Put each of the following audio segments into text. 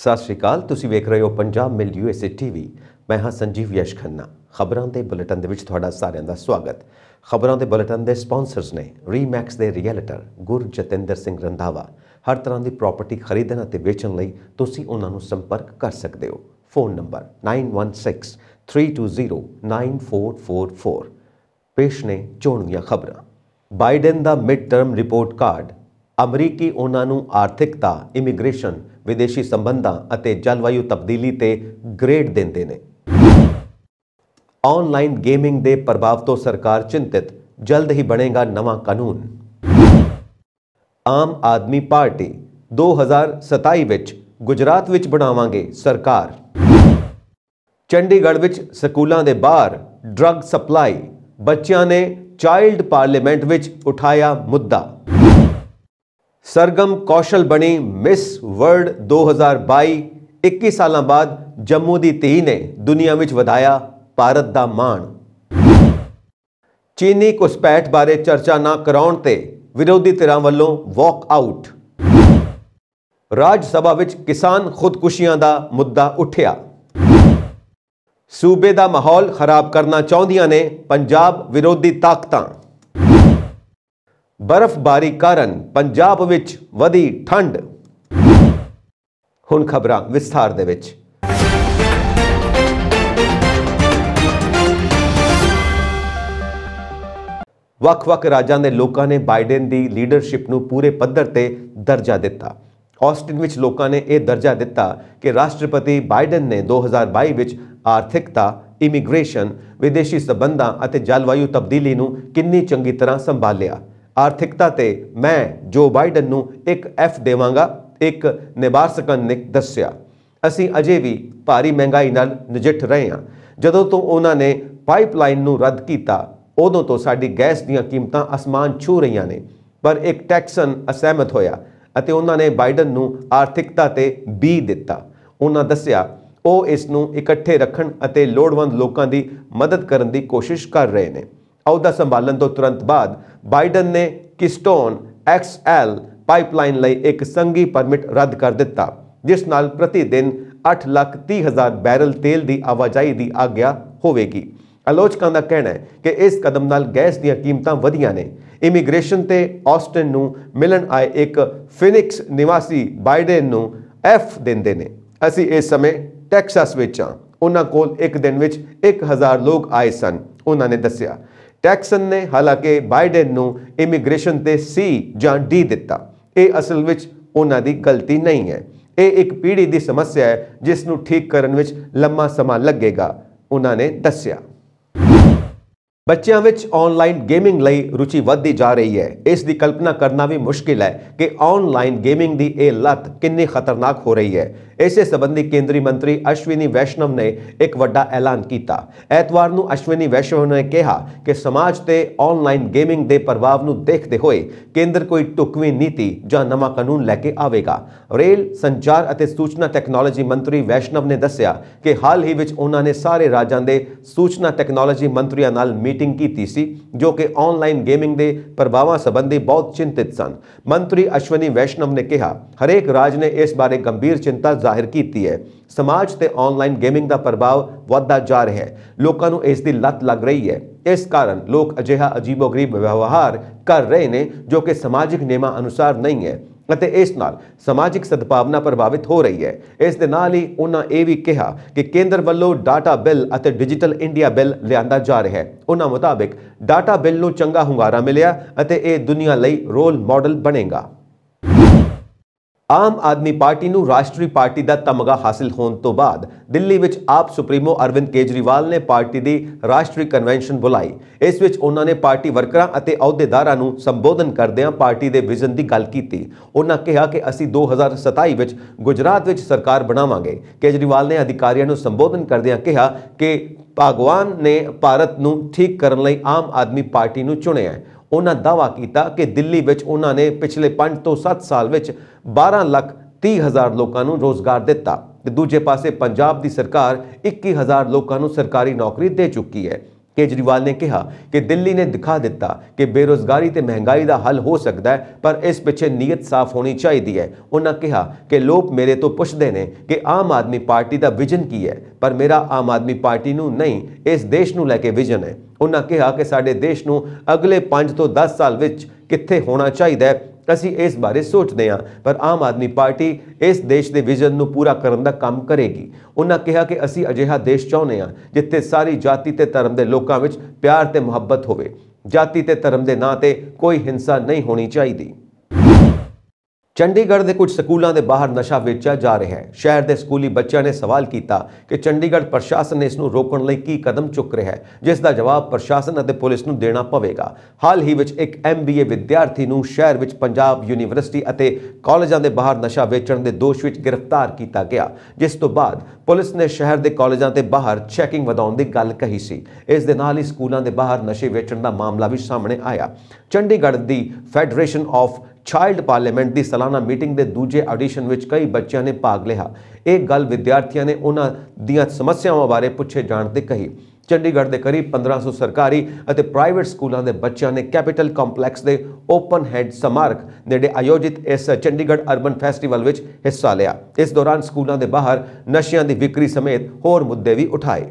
ਸਤਿ ਸ਼੍ਰੀ ਅਕਾਲ ਤੁਸੀਂ ਵੇਖ ਰਹੇ ਹੋ ਪੰਜਾਬ ਮਿਲ ਯੂਐਸਏ ਟੀਵੀ ਮੈਂ ਹਾਂ ਸੰਜੀਵ ਯਸ਼ ਖੰਨਾ ਖਬਰਾਂ ਦੇ ਬੁਲੇਟਿਨ ਦੇ ਵਿੱਚ ਤੁਹਾਡਾ ਸਾਰਿਆਂ ਦਾ ਸਵਾਗਤ ਖਬਰਾਂ ਦੇ ਬੁਲੇਟਿਨ ਦੇ ਸਪਾਂਸਰਸ ਨੇ ਰੀਮੈਕਸ ਦੇ ਰੀਅਲਟਰ ਗੁਰ ਜਤਿੰਦਰ ਸਿੰਘ ਰੰਧਾਵਾ ਹਰ ਤਰ੍ਹਾਂ ਦੀ ਪ੍ਰਾਪਰਟੀ ਖਰੀਦਣ ਅਤੇ ਵੇਚਣ ਲਈ ਤੁਸੀਂ ਉਹਨਾਂ ਨੂੰ ਸੰਪਰਕ ਕਰ ਸਕਦੇ ਹੋ ਫੋਨ ਨੰਬਰ 9163209444 ਪੇਸ਼ ਨੇ ਚੋਣਵੀਆਂ ਖਬਰਾਂ ਬਾਈਡਨ ਦਾ ਮਿਡ ਟਰਮ ਰਿਪੋਰਟ ਕਾਰਡ ਅਮਰੀਕੀ ਉਹਨਾਂ ਨੂੰ ਆਰਥਿਕਤਾ ਇਮੀਗ੍ਰੇਸ਼ਨ ਵਿਦੇਸ਼ੀ ਸੰਬੰਧਾਂ ਅਤੇ ਜਲਵਾਯੂ ਤਬਦੀਲੀ ਤੇ ਗ੍ਰੇਡ ਦਿੰਦੇ ਨੇ ਆਨਲਾਈਨ ਗੇਮਿੰਗ ਦੇ ਪ੍ਰਭਾਵ ਤੋਂ ਸਰਕਾਰ ਚਿੰਤਿਤ ਜਲਦ ਹੀ ਬਣੇਗਾ ਨਵਾਂ ਕਾਨੂੰਨ ਆਮ ਆਦਮੀ ਪਾਰਟੀ 2027 ਵਿੱਚ ਗੁਜਰਾਤ ਵਿੱਚ ਬਣਾਵਾਂਗੇ ਸਰਕਾਰ ਚੰਡੀਗੜ੍ਹ ਵਿੱਚ ਸਕੂਲਾਂ ਦੇ ਬਾਹਰ ਡਰੱਗ ਸਪਲਾਈ ਬੱਚਿਆਂ ਨੇ ਚਾਈਲਡ ਪਾਰਲੀਮੈਂਟ ਵਿੱਚ ਉਠਾਇਆ ਮੁੱਦਾ ਸਰਗਮ ਕੌਸ਼ਲ ਬਣੀ ਮਿਸ ਵਰਲਡ 2022 21 ਸਾਲਾਂ ਬਾਅਦ ਜੰਮੂ ਦੀ ਧੀ ਨੇ ਦੁਨੀਆ ਵਿੱਚ ਵਧਾਇਆ ਭਾਰਤ ਦਾ ਮਾਣ ਚੀਨੀ ਕੁਸਪੈਟ ਬਾਰੇ ਚਰਚਾ ਨਾ ਕਰਾਉਣ ਤੇ ਵਿਰੋਧੀ ਧਿਰਾਂ ਵੱਲੋਂ ਵਾਕ ਆਊਟ ਰਾਜ ਸਭਾ ਵਿੱਚ ਕਿਸਾਨ ਖੁਦਕੁਸ਼ੀਆਂ ਦਾ ਮੁੱਦਾ ਉੱਠਿਆ ਸੂਬੇ ਦਾ ਮਾਹੌਲ ਖਰਾਬ ਕਰਨਾ ਚਾਹੁੰਦੀਆਂ ਨੇ ਪੰਜਾਬ ਵਿਰੋਧੀ ਤਾਕਤਾਂ ਬਰਫ਼ਬਾਰੀ ਕਾਰਨ ਪੰਜਾਬ ਵਿੱਚ ਵਧੀ ਠੰਡ ਹੁਣ ਖਬਰਾਂ ਵਿਸਥਾਰ ਦੇ ਵਿੱਚ ਵੱਖ-ਵੱਖ ਰਾਜਾਂ ਦੇ ਲੋਕਾਂ ਨੇ ਬਾਈਡਨ ਦੀ ਲੀਡਰਸ਼ਿਪ ਨੂੰ ਪੂਰੇ ਪੱਧਰ ਤੇ ਦਰਜਾ ਦਿੱਤਾ ਆਸਟਿਨ ਵਿੱਚ ਲੋਕਾਂ ਨੇ ਇਹ ਦਰਜਾ ਦਿੱਤਾ ਕਿ ਰਾਸ਼ਟਰਪਤੀ ਬਾਈਡਨ ਨੇ 2022 ਵਿੱਚ ਆਰਥਿਕਤਾ ਇਮੀਗ੍ਰੇਸ਼ਨ ਵਿਦੇਸ਼ੀ ਸਬੰਧਾਂ ਅਤੇ ਜਲਵਾਯੂ ਤਬਦੀਲੀ ਨੂੰ ਕਿੰਨੀ ਚੰਗੀ ਤਰ੍ਹਾਂ ਸੰਭਾਲਿਆ ਆਰਥਿਕਤਾ ਤੇ ਮੈਂ ਜੋ ਬਾਈਡਨ ਨੂੰ ਇੱਕ ਐਫ ਦੇਵਾਂਗਾ ਇੱਕ ਨਿਬਾਰਸਕਨ ਨੇ ਦੱਸਿਆ ਅਸੀਂ ਅਜੇ ਵੀ ਭਾਰੀ ਮਹਿੰਗਾਈ ਨਾਲ ਨਜਿੱਠ ਰਹੇ ਹਾਂ ਜਦੋਂ ਤੋਂ ਉਹਨਾਂ ਨੇ ਪਾਈਪਲਾਈਨ ਨੂੰ ਰੱਦ ਕੀਤਾ ਉਦੋਂ ਤੋਂ ਸਾਡੀ ਗੈਸ ਦੀਆਂ ਕੀਮਤਾਂ ਅਸਮਾਨ ਛੂ ਰਹੀਆਂ ਨੇ ਪਰ ਇੱਕ ਟੈਕਸਨ ਅਸਹਿਮਤ ਹੋਇਆ ਅਤੇ ਉਹਨਾਂ ਨੇ ਬਾਈਡਨ ਨੂੰ ਆਰਥਿਕਤਾ ਤੇ ਬੀ ਦਿੱਤਾ ਉਹਨਾਂ ਦੱਸਿਆ ਉਹ ਇਸ ਨੂੰ ਇਕੱਠੇ ਰੱਖਣ ਅਤੇ ਲੋੜਵੰਦ ਲੋਕਾਂ ਦੀ ਮਦਦ ਕਰਨ ਦੀ ਕੋਸ਼ਿਸ਼ ਕਰ ਰਹੇ ਨੇ ਅਹੁਦਾ ਸੰਭਾਲਣ ਤੋਂ ਤੁਰੰਤ ਬਾਅਦ ਬਾਈਡਨ ਨੇ ਕਿਸਟੋਨ XL ਪਾਈਪਲਾਈਨ ਲਈ ਇੱਕ ਸੰਗੀ ਪਰਮਿਟ ਰੱਦ ਕਰ ਦਿੱਤਾ ਜਿਸ ਨਾਲ ਪ੍ਰਤੀ ਦਿਨ 8 ਲੱਖ 30 ਹਜ਼ਾਰ ਬੈਰਲ ਤੇਲ ਦੀ ਆਵਾਜਾਈ ਦੀ ਆਗਿਆ ਹੋਵੇਗੀ ਆਲੋਚਕਾਂ ਦਾ ਕਹਿਣਾ ਹੈ ਕਿ ਇਸ ਕਦਮ ਨਾਲ ਗੈਸ ਦੀਆਂ ਕੀਮਤਾਂ ਵਧੀਆਂ ਨੇ ਇਮੀਗ੍ਰੇਸ਼ਨ ਤੇ ਆਸਟਨ ਨੂੰ ਮਿਲਣ ਆਏ ਇੱਕ ਫਿਨਿਕਸ ਨਿਵਾਸੀ ਬਾਈਡਨ ਨੂੰ ਐਫ ਦਿੰਦੇ ਨੇ ਅਸੀਂ ਇਸ ਸਮੇਂ ਟੈਕਸਾਸ ਵਿੱਚ ਹਾਂ ਉਹਨਾਂ ਕੋਲ ਇੱਕ ਦਿਨ ਵਿੱਚ 1000 ਲੋਕ ਆਏ ਸਨ ਉਹਨਾਂ ਨੇ ਦੱਸਿਆ ਟੈਕਸਨ ਨੇ ਹਾਲਾਂਕਿ ਬਾਈਡਨ ਨੂੰ ਇਮੀਗ੍ਰੇਸ਼ਨ ਤੇ ਸੀ ਜਾਂ ਡੀ ਦਿੱਤਾ ਇਹ ਅਸਲ ਵਿੱਚ ਉਹਨਾਂ ਦੀ ਗਲਤੀ ਨਹੀਂ ਹੈ ਇਹ ਇੱਕ ਪੀੜ੍ਹੀ ਦੀ ਸਮੱਸਿਆ ਹੈ ਜਿਸ ਨੂੰ ਠੀਕ ਕਰਨ ਵਿੱਚ ਲੰਮਾ ਸਮਾਂ ਲੱਗੇਗਾ ਉਹਨਾਂ ਨੇ ਦੱਸਿਆ ਬੱਚਿਆਂ ਵਿੱਚ ਆਨਲਾਈਨ ਗੇਮਿੰਗ ਲਈ ਰੁਚੀ ਵੱਧਦੀ ਜਾ ਰਹੀ ਹੈ ਇਸ ਦੀ ਕਲਪਨਾ ਕਰਨਾ ਵੀ ਮੁਸ਼ਕਿਲ ਹੈ ਕਿ ਆਨਲਾਈਨ ਗੇਮਿੰਗ ਦੀ ਇਹ ਲਤ ਕਿੰਨੀ ਖਤਰਨਾਕ ਹੋ ਰਹੀ ਹੈ ਇਸੇ ਸੰਬੰਧੀ ਕੇਂਦਰੀ ਮੰਤਰੀ ਅਸ਼ਵਨੀ ਵੈਸ਼ਨਵ ਨੇ ਇੱਕ ਵੱਡਾ ਐਲਾਨ ਕੀਤਾ ਐਤਵਾਰ ਨੂੰ ਅਸ਼ਵਨੀ ਵੈਸ਼ਨਵ ਨੇ ਕਿਹਾ ਕਿ ਸਮਾਜ ਤੇ ਆਨਲਾਈਨ ਗੇਮਿੰਗ ਦੇ ਪ੍ਰਭਾਵ ਨੂੰ ਦੇਖਦੇ ਹੋਏ ਕੇਂਦਰ ਕੋਈ ਟੁਕਵੀਂ ਨੀਤੀ ਜਾਂ ਨਵਾਂ ਕਾਨੂੰਨ ਲੈ ਕੇ ਆਵੇਗਾ ਰੇਲ ਸੰਚਾਰ ਅਤੇ ਸੂਚਨਾ ਟੈਕਨੋਲੋਜੀ ਮੰਤਰੀ ਵੈਸ਼ਨਵ ਨੇ ਦੱਸਿਆ ਕਿ ਹਾਲ ਹੀ ਵਿੱਚ ਉਹਨਾਂ ਨੇ ਸਾਰੇ ਰਾਜਾਂ ਦੇ ਸੂਚਨਾ ਟੈਕਨੋਲੋਜੀ ਮੰਤਰੀਆਂ ਨਾਲ ਮੀਟਿੰਗ ਕੀਤੀ ਸੀ ਜੋ ਕਿ ਆਨਲਾਈਨ ਗੇਮਿੰਗ ਦੇ ਪ੍ਰਭਾਵਾਂ ਸੰਬੰਧੀ ਬਹੁਤ ਚਿੰਤਿਤ ਸਨ ਮੰਤਰੀ ਅਸ਼ਵਨੀ ਵੈਸ਼ਨਵ ਨੇ ਕਿਹਾ ਹਰੇਕ ਰਾਜ ਨੇ ਇਸ ਬਾਰੇ ਗੰਭੀਰ ਚਿੰਤਾ ਜ਼ਾਹਿਰ ਕੀਤੀ ਹੈ ਸਮਾਜ ਤੇ ਆਨਲਾਈਨ ਗੇਮਿੰਗ ਦਾ ਪ੍ਰਭਾਵ ਵੱਧਦਾ ਜਾ ਰਿਹਾ ਹੈ ਲੋਕਾਂ ਨੂੰ ਇਸ ਦੀ ਲਤ ਲੱਗ ਰਹੀ ਹੈ ਇਸ ਕਾਰਨ ਲੋਕ ਅਜਿਹਾ ਅਜੀਬੋ-ਗਰੀਬ ਵਿਵਹਾਰ ਕਰ ਰਹੇ ਨੇ ਜੋ ਕਿ ਸਮਾਜਿਕ ਨਿਯਮਾਂ ਅਨੁਸਾਰ ਨਹੀਂ ਹੈ ਅਤੇ ਇਸ ਨਾਲ ਸਮਾਜਿਕ ਸਦਭਾਵਨਾ ਪ੍ਰਭਾਵਿਤ ਹੋ ਰਹੀ ਹੈ ਇਸ ਦੇ ਨਾਲ ਹੀ ਉਹਨਾਂ ਇਹ ਵੀ ਕਿਹਾ ਕਿ ਕੇਂਦਰ ਵੱਲੋਂ ਡਾਟਾ ਬਿੱਲ ਅਤੇ ਡਿਜੀਟਲ ਇੰਡੀਆ ਬਿੱਲ ਲਿਆਂਦਾ ਜਾ ਰਿਹਾ ਹੈ ਉਹਨਾਂ ਮੁਤਾਬਕ ਡਾਟਾ ਬਿੱਲ ਨੂੰ ਚੰਗਾ ਹੁੰਗਾਰਾ ਮਿਲਿਆ ਅਤੇ ਇਹ ਦੁਨੀਆ ਲਈ ਰੋਲ ਮਾਡਲ ਬਣੇਗਾ ਆਮ ਆਦਮੀ ਪਾਰਟੀ ਨੂੰ ਰਾਸ਼ਟਰੀ ਪਾਰਟੀ ਦਾ ਤਮਗਾ ਹਾਸਲ ਹੋਣ ਤੋਂ ਬਾਅਦ ਦਿੱਲੀ ਵਿੱਚ ਆਪ ਸੁਪਰੀਮੋ ਅਰਵਿੰਦ ਕੇਜਰੀਵਾਲ ਨੇ ਪਾਰਟੀ ਦੀ ਰਾਸ਼ਟਰੀ ਕਨਵੈਨਸ਼ਨ ਬੁਲਾਈ ਇਸ ਵਿੱਚ ਉਹਨਾਂ ਨੇ ਪਾਰਟੀ ਵਰਕਰਾਂ ਅਤੇ ਅਹੁਦੇਦਾਰਾਂ ਨੂੰ ਸੰਬੋਧਨ ਕਰਦਿਆਂ ਪਾਰਟੀ ਦੇ ਵਿਜ਼ਨ ਦੀ ਗੱਲ ਕੀਤੀ ਉਹਨਾਂ ਕਿਹਾ ਕਿ ਅਸੀਂ 2027 ਵਿੱਚ ਗੁਜਰਾਤ ਵਿੱਚ ਸਰਕਾਰ ਬਣਾਵਾਂਗੇ ਕੇਜਰੀਵਾਲ ਨੇ ਅਧਿਕਾਰੀਆਂ ਨੂੰ ਸੰਬੋਧਨ ਕਰਦਿਆਂ ਕਿਹਾ ਕਿ ਭਗਵਾਨ ਨੇ ਭਾਰਤ ਨੂੰ ਠੀਕ ਕਰਨ ਲਈ ਆਮ ਆਦਮੀ ਪਾਰਟੀ ਨੂੰ ਚੁਣਿਆ ਹੈ ਉਹਨਾਂ ਦਾਵਾ ਕੀਤਾ ਕਿ ਦਿੱਲੀ ਵਿੱਚ ਉਹਨਾਂ ਨੇ ਪਿਛਲੇ 5 ਤੋਂ 7 ਸਾਲ ਵਿੱਚ 12 ਲੱਖ 30 ਹਜ਼ਾਰ ਲੋਕਾਂ ਨੂੰ ਰੋਜ਼ਗਾਰ ਦਿੱਤਾ ਤੇ ਦੂਜੇ ਪਾਸੇ ਪੰਜਾਬ ਦੀ ਸਰਕਾਰ 21 ਹਜ਼ਾਰ ਲੋਕਾਂ ਨੂੰ ਸਰਕਾਰੀ ਨੌਕਰੀ ਦੇ ਚੁੱਕੀ ਹੈ ਕੇਜਰੀਵਾਲ ਨੇ ਕਿਹਾ ਕਿ ਦਿੱਲੀ ਨੇ ਦਿਖਾ ਦਿੱਤਾ ਕਿ ਬੇਰੋਜ਼ਗਾਰੀ ਤੇ ਮਹਿੰਗਾਈ ਦਾ ਹੱਲ ਹੋ ਸਕਦਾ ਹੈ ਪਰ ਇਸ ਪਿੱਛੇ ਨੀਅਤ ਸਾਫ਼ ਹੋਣੀ ਚਾਹੀਦੀ ਹੈ ਉਹਨਾਂ ਕਿਹਾ ਕਿ ਲੋਕ ਮੇਰੇ ਤੋਂ ਪੁੱਛਦੇ ਨੇ ਕਿ ਆਮ ਆਦਮੀ ਪਾਰਟੀ ਦਾ ਵਿਜ਼ਨ ਕੀ ਹੈ ਪਰ ਮੇਰਾ ਆਮ ਆਦਮੀ ਪਾਰਟੀ ਨੂੰ ਨਹੀਂ ਇਸ ਦੇਸ਼ ਨੂੰ ਲੈ ਕੇ ਵਿਜ਼ਨ ਹੈ ਉਹਨਾਂ ਕਿਹਾ ਕਿ ਸਾਡੇ ਦੇਸ਼ ਨੂੰ ਅਗਲੇ 5 ਤੋਂ 10 ਸਾਲ ਵਿੱਚ ਕਿੱਥੇ ਹੋਣਾ ਚਾਹੀਦਾ ਹੈ ਅਸੀਂ ਇਸ ਬਾਰੇ ਸੋਚਦੇ ਹਾਂ ਪਰ ਆਮ ਆਦਮੀ ਪਾਰਟੀ ਇਸ ਦੇਸ਼ ਦੇ ਵਿਜ਼ਨ ਨੂੰ ਪੂਰਾ ਕਰਨ ਦਾ ਕੰਮ ਕਰੇਗੀ ਉਹਨਾਂ ਕਿਹਾ ਕਿ ਅਸੀਂ ਅਜਿਹਾ ਦੇਸ਼ ਚਾਹੁੰਦੇ ਹਾਂ ਜਿੱਥੇ ਸਾਰੀ ਜਾਤੀ ਤੇ ਧਰਮ ਦੇ ਲੋਕਾਂ ਵਿੱਚ ਪਿਆਰ ਤੇ ਮੁਹੱਬਤ ਹੋਵੇ ਜਾਤੀ ਤੇ ਧਰਮ ਦੇ ਨਾਂ ਤੇ ਕੋਈ ਹਿੰਸਾ ਨਹੀਂ ਹੋਣੀ ਚਾਹੀਦੀ ਚੰਡੀਗੜ੍ਹ ਦੇ ਕੁਝ ਸਕੂਲਾਂ ਦੇ ਬਾਹਰ ਨਸ਼ਾ ਵੇਚਿਆ ਜਾ ਰਿਹਾ ਹੈ ਸ਼ਹਿਰ ਦੇ ਸਕੂਲੀ ਬੱਚਿਆਂ ਨੇ ਸਵਾਲ ਕੀਤਾ ਕਿ ਚੰਡੀਗੜ੍ਹ ਪ੍ਰਸ਼ਾਸਨ ਨੇ ਇਸ ਨੂੰ ਰੋਕਣ ਲਈ ਕੀ ਕਦਮ ਚੁੱਕ ਰਿਹਾ ਹੈ ਜਿਸ ਦਾ ਜਵਾਬ ਪ੍ਰਸ਼ਾਸਨ ਅਤੇ ਪੁਲਿਸ ਨੂੰ ਦੇਣਾ ਪਵੇਗਾ ਹਾਲ ਹੀ ਵਿੱਚ ਇੱਕ ਐਮਬੀਏ ਵਿਦਿਆਰਥੀ ਨੂੰ ਸ਼ਹਿਰ ਵਿੱਚ ਪੰਜਾਬ ਯੂਨੀਵਰਸਿਟੀ ਅਤੇ ਕਾਲਜਾਂ ਦੇ ਬਾਹਰ ਨਸ਼ਾ ਵੇਚਣ ਦੇ ਦੋਸ਼ ਵਿੱਚ ਗ੍ਰਿਫਤਾਰ ਕੀਤਾ ਗਿਆ ਜਿਸ ਤੋਂ ਬਾਅਦ ਪੁਲਿਸ ਨੇ ਸ਼ਹਿਰ ਦੇ ਕਾਲਜਾਂ ਦੇ ਬਾਹਰ ਚੈਕਿੰਗ ਵਧਾਉਣ ਦੀ ਗੱਲ ਕਹੀ ਸੀ ਇਸ ਦੇ ਨਾਲ ਹੀ ਸਕੂਲਾਂ ਦੇ ਬਾਹਰ ਨਸ਼ੇ ਵੇਚਣ ਦਾ ਮਾਮਲਾ ਵੀ ਸਾਹਮਣੇ ਆਇਆ ਚੰਡੀਗੜ੍ਹ ਦੀ ਫੈਡਰੇਸ਼ਨ ਆਫ ਚਾਈਲਡ ਪਾਰਲੀਮੈਂਟ ਦੀ ਸਾਲਾਨਾ ਮੀਟਿੰਗ ਦੇ ਦੂਜੇ ਆਡੀਸ਼ਨ ਵਿੱਚ ਕਈ ਬੱਚਿਆਂ ਨੇ ਭਾਗ ਲਿਆ ਇਹ ਗੱਲ ਵਿਦਿਆਰਥੀਆਂ ਨੇ ਉਹਨਾਂ ਦੀਆਂ ਸਮੱਸਿਆਵਾਂ ਬਾਰੇ ਪੁੱਛੇ ਜਾਣ ਤੇ ਕਹੀ ਚੰਡੀਗੜ੍ਹ ਦੇ ਕਰੀਬ 1500 ਸਰਕਾਰੀ ਅਤੇ ਪ੍ਰਾਈਵੇਟ ਸਕੂਲਾਂ ਦੇ ਬੱਚਿਆਂ ਨੇ ਕੈਪੀਟਲ ਕੰਪਲੈਕਸ ਦੇ ਓਪਨ ਹੈਡ ਸਮਾਰਕ ਨੇੜੇ ਆਯੋਜਿਤ ਇਸ ਚੰਡੀਗੜ੍ਹ ਅਰਬਨ ਫੈਸਟੀਵਲ ਵਿੱਚ ਹਿੱਸਾ ਲਿਆ ਇਸ ਦੌਰਾਨ ਸਕੂਲਾਂ ਦੇ ਬਾਹਰ ਨਸ਼ਿਆਂ ਦੀ ਵਿਕਰੀ ਸਮੇਤ ਹੋਰ ਮੁੱਦੇ ਵੀ ਉਠਾਏ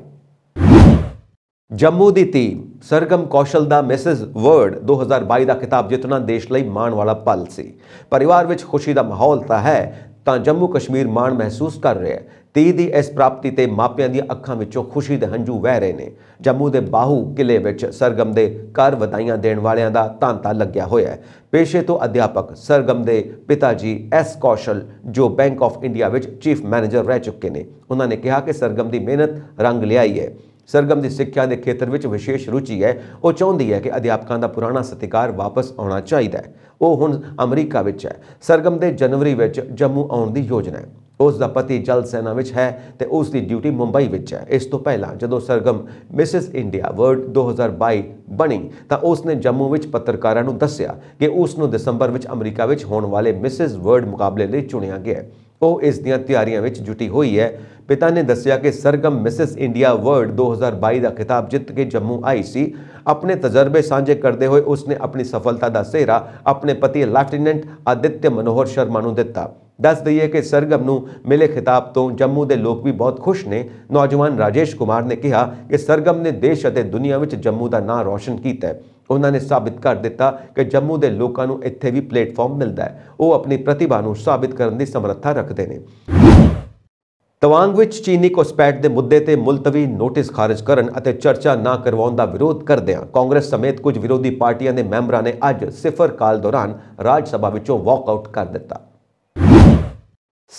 ਜੰਮੂ ਦੀ ਟੀਮ ਸਰਗਮ ਕੌਸ਼ਲ ਦਾ ਮਿਸਿਸ ਵਰਡ 2022 ਦਾ ਖਿਤਾਬ ਜਿੱਤਣਾ ਦੇਸ਼ ਲਈ ਮਾਣ ਵਾਲਾ ਪਲ ਸੀ ਪਰਿਵਾਰ ਵਿੱਚ ਖੁਸ਼ੀ ਦਾ ਮਾਹੌਲ ਤਾਂ ਹੈ ਤਾਂ ਜੰਮੂ ਕਸ਼ਮੀਰ ਮਾਣ ਮਹਿਸੂਸ ਕਰ ਰਿਹਾ ਹੈ ਤੀ ਦੀ ਇਸ ਪ੍ਰਾਪਤੀ ਤੇ ਮਾਪਿਆਂ ਦੀਆਂ ਅੱਖਾਂ ਵਿੱਚੋਂ ਖੁਸ਼ੀ ਦੇ ਹੰਝੂ ਵਹਿ ਰਹੇ ਨੇ ਜੰਮੂ ਦੇ ਬਾਹੂ ਕਿਲੇ ਵਿੱਚ ਸਰਗਮ ਦੇ ਘਰ ਵਧਾਈਆਂ ਦੇਣ ਵਾਲਿਆਂ ਦਾ ਤਾਂਤਾ ਲੱਗਿਆ ਹੋਇਆ ਹੈ ਪੇਸ਼ੇ ਤੋਂ ਅਧਿਆਪਕ ਸਰਗਮ ਦੇ ਪਿਤਾ ਜੀ ਐਸ ਕੌਸ਼ਲ ਜੋ ਬੈਂਕ ਆਫ ਇੰਡੀਆ ਵਿੱਚ ਚੀਫ ਮੈਨੇਜਰ ਰਹਿ ਚੁੱਕੇ ਨੇ ਉਹਨਾਂ ਨੇ ਕਿਹਾ ਕਿ ਸਰਗਮ ਦੀ ਮਿਹਨਤ ਰੰਗ ਲਿਆਈ ਹੈ ਸਰਗਮ ਦੀ ਸਿੱਖਿਆ ਦੇ ਖੇਤਰ ਵਿੱਚ ਵਿਸ਼ੇਸ਼ ਰੁਚੀ ਹੈ ਉਹ ਚਾਹੁੰਦੀ ਹੈ ਕਿ ਅਧਿਆਪਕਾਂ ਦਾ ਪੁਰਾਣਾ ਸਤਿਕਾਰ ਵਾਪਸ ਆਉਣਾ ਚਾਹੀਦਾ ਹੈ ਉਹ ਹੁਣ ਅਮਰੀਕਾ ਵਿੱਚ ਹੈ ਸਰਗਮ ਦੇ ਜਨਵਰੀ ਵਿੱਚ ਜੰਮੂ ਆਉਣ ਦੀ ਯੋਜਨਾ ਹੈ ਉਸ ਦਾ ਪਤੀ ਜਲ ਸੈਨਾ ਵਿੱਚ ਹੈ ਤੇ ਉਸ ਦੀ ਡਿਊਟੀ ਮੁੰਬਈ ਵਿੱਚ ਹੈ ਇਸ ਤੋਂ ਪਹਿਲਾਂ ਜਦੋਂ ਸਰਗਮ ਮਿਸਿਸ ਇੰਡੀਆ ਵਰਡ 2022 ਬਣੀ ਤਾਂ ਉਸ ਨੇ ਜੰਮੂ ਵਿੱਚ ਪੱਤਰਕਾਰਾਂ ਨੂੰ ਦੱਸਿਆ ਕਿ ਉਸ ਨੂੰ ਦਸੰਬਰ ਵਿੱਚ ਅਮਰੀਕਾ ਵਿੱਚ ਹੋਣ ਵਾਲੇ ਮਿਸਿਸ ਵਰਡ ਮੁਕਾਬਲੇ ਲਈ ਚੁਣਿਆ ਗਿਆ ਹੈ ਉਹ ਇਸ ਦੀਆਂ ਤਿਆਰੀਆਂ ਵਿੱਚ ਜੁਟੀ ਹੋਈ ਹੈ ਪਿਤਾ ਨੇ ਦੱਸਿਆ ਕਿ ਸਰਗਮ ਮਿਸਿਸ ਇੰਡੀਆ ਵਰਲਡ 2022 ਦਾ ਖਿਤਾਬ ਜਿੱਤ ਕੇ ਜੰਮੂ ਆਈ ਸੀ ਆਪਣੇ ਤਜਰਬੇ ਸਾਂਝੇ ਕਰਦੇ ਹੋਏ ਉਸਨੇ ਆਪਣੀ ਸਫਲਤਾ ਦਾ ਸਿਹਰਾ ਆਪਣੇ ਪਤੀ ਲੈਫਟੀਨੈਂਟ ਆਦਿੱਤਯ ਮਨੋਹਰ ਸ਼ਰਮਾ ਨੂੰ ਦਿੱਤਾ ਦੱਸ ਦਈਏ ਕਿ ਸਰਗਮ ਨੂੰ ਮਿਲੇ ਖਿਤਾਬ ਤੋਂ ਜੰਮੂ ਦੇ ਲੋਕ ਵੀ ਬਹੁਤ ਖੁਸ਼ ਨੇ ਨੌਜਵਾਨ ਰਾਜੇਸ਼ ਕੁਮਾਰ ਨੇ ਕਿਹਾ ਕਿ ਸਰਗਮ ਨੇ ਦੇਸ਼ ਅਤੇ ਦੁਨੀਆ ਵਿੱਚ ਜੰਮੂ ਦਾ ਨਾਂ ਰੌਸ਼ਨ ਕੀਤਾ ਹੈ ਉਹਨਾਂ ਨੇ ਸਾਬਿਤ ਕਰ ਦਿੱਤਾ ਕਿ ਜੰਮੂ ਦੇ ਲੋਕਾਂ ਨੂੰ ਇੱਥੇ ਵੀ ਪਲੇਟਫਾਰਮ ਮਿਲਦਾ ਹੈ ਉਹ ਆਪਣੀ ਪ੍ਰਤਿਭਾ ਨੂੰ ਸਾਬਿਤ ਕਰਨ ਦੀ ਸਮਰੱਥਾ ਰੱਖਦੇ ਨੇ ਤਵਾਂਗ ਵਿੱਚ ਚੀਨੀ ਕੋਸਪੈਟ ਦੇ ਮੁੱਦੇ ਤੇ ਮੁਲਤਵੀ ਨੋਟਿਸ ਖਾਰਜ ਕਰਨ ਅਤੇ ਚਰਚਾ ਨਾ ਕਰਵਾਉਣ ਦਾ ਵਿਰੋਧ ਕਰਦਿਆਂ ਕਾਂਗਰਸ ਸਮੇਤ ਕੁਝ ਵਿਰੋਧੀ ਪਾਰਟੀਆਂ ਦੇ ਮੈਂਬਰਾਂ ਨੇ ਅੱਜ ਸਿਫਰ ਕਾਲ ਦੌਰਾਨ ਰਾਜ ਸਭਾ ਵਿੱਚੋਂ ਵਾਕ ਆਊਟ ਕਰ ਦਿੱਤਾ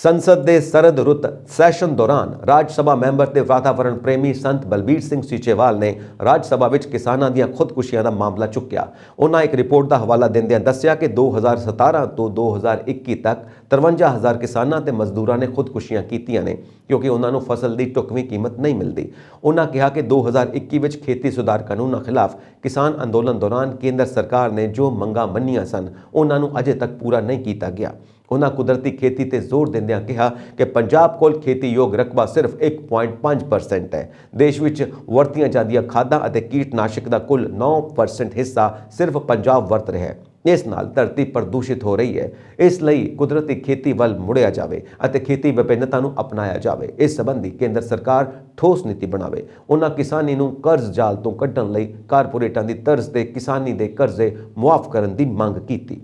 ਸੰਸਦ ਦੇ ਸਰਦ ਰੁੱਤ ਸੈਸ਼ਨ ਦੌਰਾਨ ਰਾਜ ਸਭਾ ਮੈਂਬਰ ਤੇ ਵਾਤਾਵਰਣ ਪ੍ਰੇਮੀ ਸੰਤ ਬਲਬੀਰ ਸਿੰਘ ਸੀਚੇਵਾਲ ਨੇ ਰਾਜ ਸਭਾ ਵਿੱਚ ਕਿਸਾਨਾਂ ਦੀਆਂ ਖੁਦਕੁਸ਼ੀਆਂ ਦਾ ਮਾਮਲਾ ਚੁੱਕਿਆ ਉਹਨਾਂ ਇੱਕ ਰਿਪੋਰਟ ਦਾ ਹਵਾਲਾ ਦਿੰਦਿਆਂ ਦੱਸਿਆ ਕਿ 2017 ਤੋਂ 2021 ਤੱਕ 53000 ਕਿਸਾਨਾਂ ਤੇ ਮਜ਼ਦੂਰਾਂ ਨੇ ਖੁਦਕੁਸ਼ੀਆਂ ਕੀਤੀਆਂ ਨੇ ਕਿਉਂਕਿ ਉਹਨਾਂ ਨੂੰ ਫਸਲ ਦੀ ਟੁਕਵੀਂ ਕੀਮਤ ਨਹੀਂ ਮਿਲਦੀ ਉਹਨਾਂ ਕਿਹਾ ਕਿ 2021 ਵਿੱਚ ਖੇਤੀ ਸੁਧਾਰ ਕਾਨੂੰਨਾਂ ਖਿਲਾਫ ਕਿਸਾਨ ਅੰਦੋਲਨ ਦੌਰਾਨ ਕੇਂਦਰ ਸਰਕਾਰ ਨੇ ਜੋ ਮੰਗਾਂ ਮੰਨੀਆਂ ਸਨ ਉਹਨਾਂ ਨੂੰ ਅਜੇ ਤੱਕ ਪੂਰਾ ਨਹੀਂ ਕੀਤਾ ਗਿਆ ਉਹਨਾਂ ਕੁਦਰਤੀ ਖੇਤੀ ਤੇ ਜ਼ੋਰ ਦਿੰਦਿਆਂ ਕਿਹਾ ਕਿ ਪੰਜਾਬ ਕੋਲ ਖੇਤੀ ਯੋਗ ਰਕਬਾ ਸਿਰਫ 1.5% ਹੈ ਦੇਸ਼ ਵਿੱਚ ਵਰਤੀਆਂ ਜਾਂਦੀਆਂ ਖਾਦਾਂ ਅਤੇ ਕੀਟਨਾਸ਼ਕ ਦਾ ਕੁੱਲ 9% ਹਿੱਸਾ ਸਿਰਫ ਪੰਜਾਬ ਵਰਤ ਰਿਹਾ ਹੈ ਇਸ ਨਾਲ ਧਰਤੀ ਪ੍ਰਦੂਸ਼ਿਤ ਹੋ ਰਹੀ ਹੈ ਇਸ ਲਈ ਕੁਦਰਤੀ ਖੇਤੀ ਵੱਲ ਮੁੜਿਆ ਜਾਵੇ ਅਤੇ ਖੇਤੀ ਵਿਭਿੰਨਤਾ ਨੂੰ ਅਪਣਾਇਆ ਜਾਵੇ ਇਸ ਸੰਬੰਧੀ ਕੇਂਦਰ ਸਰਕਾਰ ਠੋਸ ਨੀਤੀ ਬਣਾਵੇ ਉਹਨਾਂ ਕਿਸਾਨੀ ਨੂੰ ਕਰਜ਼ ਜਾਲ ਤੋਂ ਕੱਢਣ ਲਈ ਕਾਰਪੋਰੇਟਾਂ ਦੀ ਤਰਜ਼ ਤੇ ਕਿਸਾਨੀ ਦੇ ਕਰਜ਼ੇ ਮੁਆਫ ਕਰਨ ਦੀ ਮੰਗ ਕੀਤੀ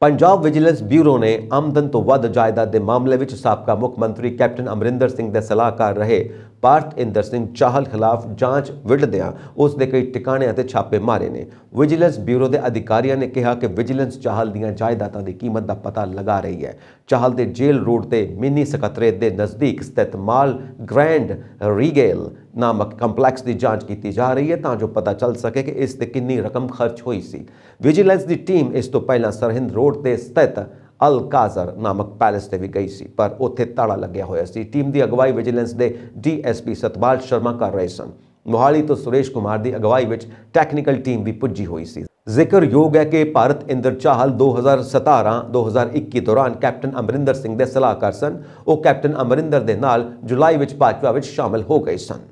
ਪੰਜਾਬ ਵਿਜੀਲੈਂਸ ਬਿਊਰੋ ਨੇ ਆਮਦਨ ਤੋਂ ਵੱਧ ਜਾਇਦਾਦ ਦੇ ਮਾਮਲੇ ਵਿੱਚ ਸਾਬਕਾ ਮੁੱਖ ਮੰਤਰੀ ਕੈਪਟਨ ਅਮਰਿੰਦਰ ਸਿੰਘ ਦੇ ਸਲਾਹਕਾਰ ਰਹੇ ਭਾਰਤ ਇੰਦਰ ਸਿੰਘ ਚਾਹਲ ਖਿਲਾਫ ਜਾਂਚ ਵਿੱਢਦਿਆਂ ਉਸ ਦੇ ਕਈ ਟਿਕਾਣਿਆਂ ਤੇ ਛਾਪੇ ਮਾਰੇ ਨੇ ਵਿਜੀਲੈਂਸ ਬਿਊਰੋ ਦੇ ਅਧਿਕਾਰੀਆਂ ਨੇ ਕਿਹਾ ਕਿ ਵਿਜੀਲੈਂਸ ਚਾਹਲ ਦੀਆਂ ਜਾਇਦਾਦਾਂ ਦੀ ਕੀਮਤ ਦਾ ਪਤਾ ਲਗਾ ਰਹੀ ਹੈ ਚਾਹਲ ਦੇ ਜੇਲ੍ਹ ਰੋਡ ਤੇ ਮਿੰਨੀ ਸਕੱਤਰੇਤ ਦੇ ਨਜ਼ਦੀਕ ਸਥਿਤ ਮਾਲ ਗ੍ਰੈਂਡ ਰੀਗੇਲ ਨਾਮਕ ਕੰਪਲੈਕਸ ਦੀ ਜਾਂਚ ਕੀਤੀ ਜਾ ਰਹੀ ਹੈ ਤਾਂ ਜੋ ਪਤਾ ਚੱਲ ਸਕੇ ਕਿ ਇਸ ਤੇ ਕਿੰਨੀ ਰਕਮ ਖਰਚ ਹੋਈ ਸੀ ਵਿਜੀਲੈਂਸ ਦੀ ਟੀਮ ਇਸ ਤੋਂ ਪਹਿਲਾਂ ਸਰਹਿੰਦ ਰੋਡ ਤੇ ਸਥਿਤ ਅਲ ਕਾਜ਼ਰ ਨਾਮਕ ਪੈਲਸ ਤੇ ਵੀ ਗਈ ਸੀ ਪਰ ਉੱਥੇ ਤਾਲਾ ਲੱਗਿਆ ਹੋਇਆ ਸੀ ਟੀਮ ਦੀ ਅਗਵਾਈ ਵਿਜੀਲੈਂਸ ਦੇ ਡੀਐਸਪੀ ਸਤਪਾਲ ਸ਼ਰਮਾ ਕਰ ਰਹੇ ਸਨ ਮੋਹਾਲੀ ਤੋਂ ਸੁਰੇਸ਼ ਕੁਮਾਰ ਦੀ ਅਗਵਾਈ ਵਿੱਚ ਟੈਕਨੀਕਲ ਟੀਮ ਵੀ ਪੁੱਜੀ ਹੋਈ ਸੀ ਜ਼ਿਕਰਯੋਗ ਹੈ ਕਿ ਭਾਰਤ ਇੰਦਰ ਚਾਹਲ 2017-2021 ਦੌਰਾਨ ਕੈਪਟਨ ਅਮਰਿੰਦਰ ਸਿੰਘ ਦੇ ਸਲਾਹਕਾਰ ਸਨ ਉਹ ਕੈਪਟਨ ਅਮਰਿੰਦਰ ਦੇ ਨਾਲ ਜੁਲਾਈ ਵਿੱਚ ਭਾਜਪਾ ਵਿੱਚ ਸ਼ਾਮਲ ਹੋ ਗਏ ਸਨ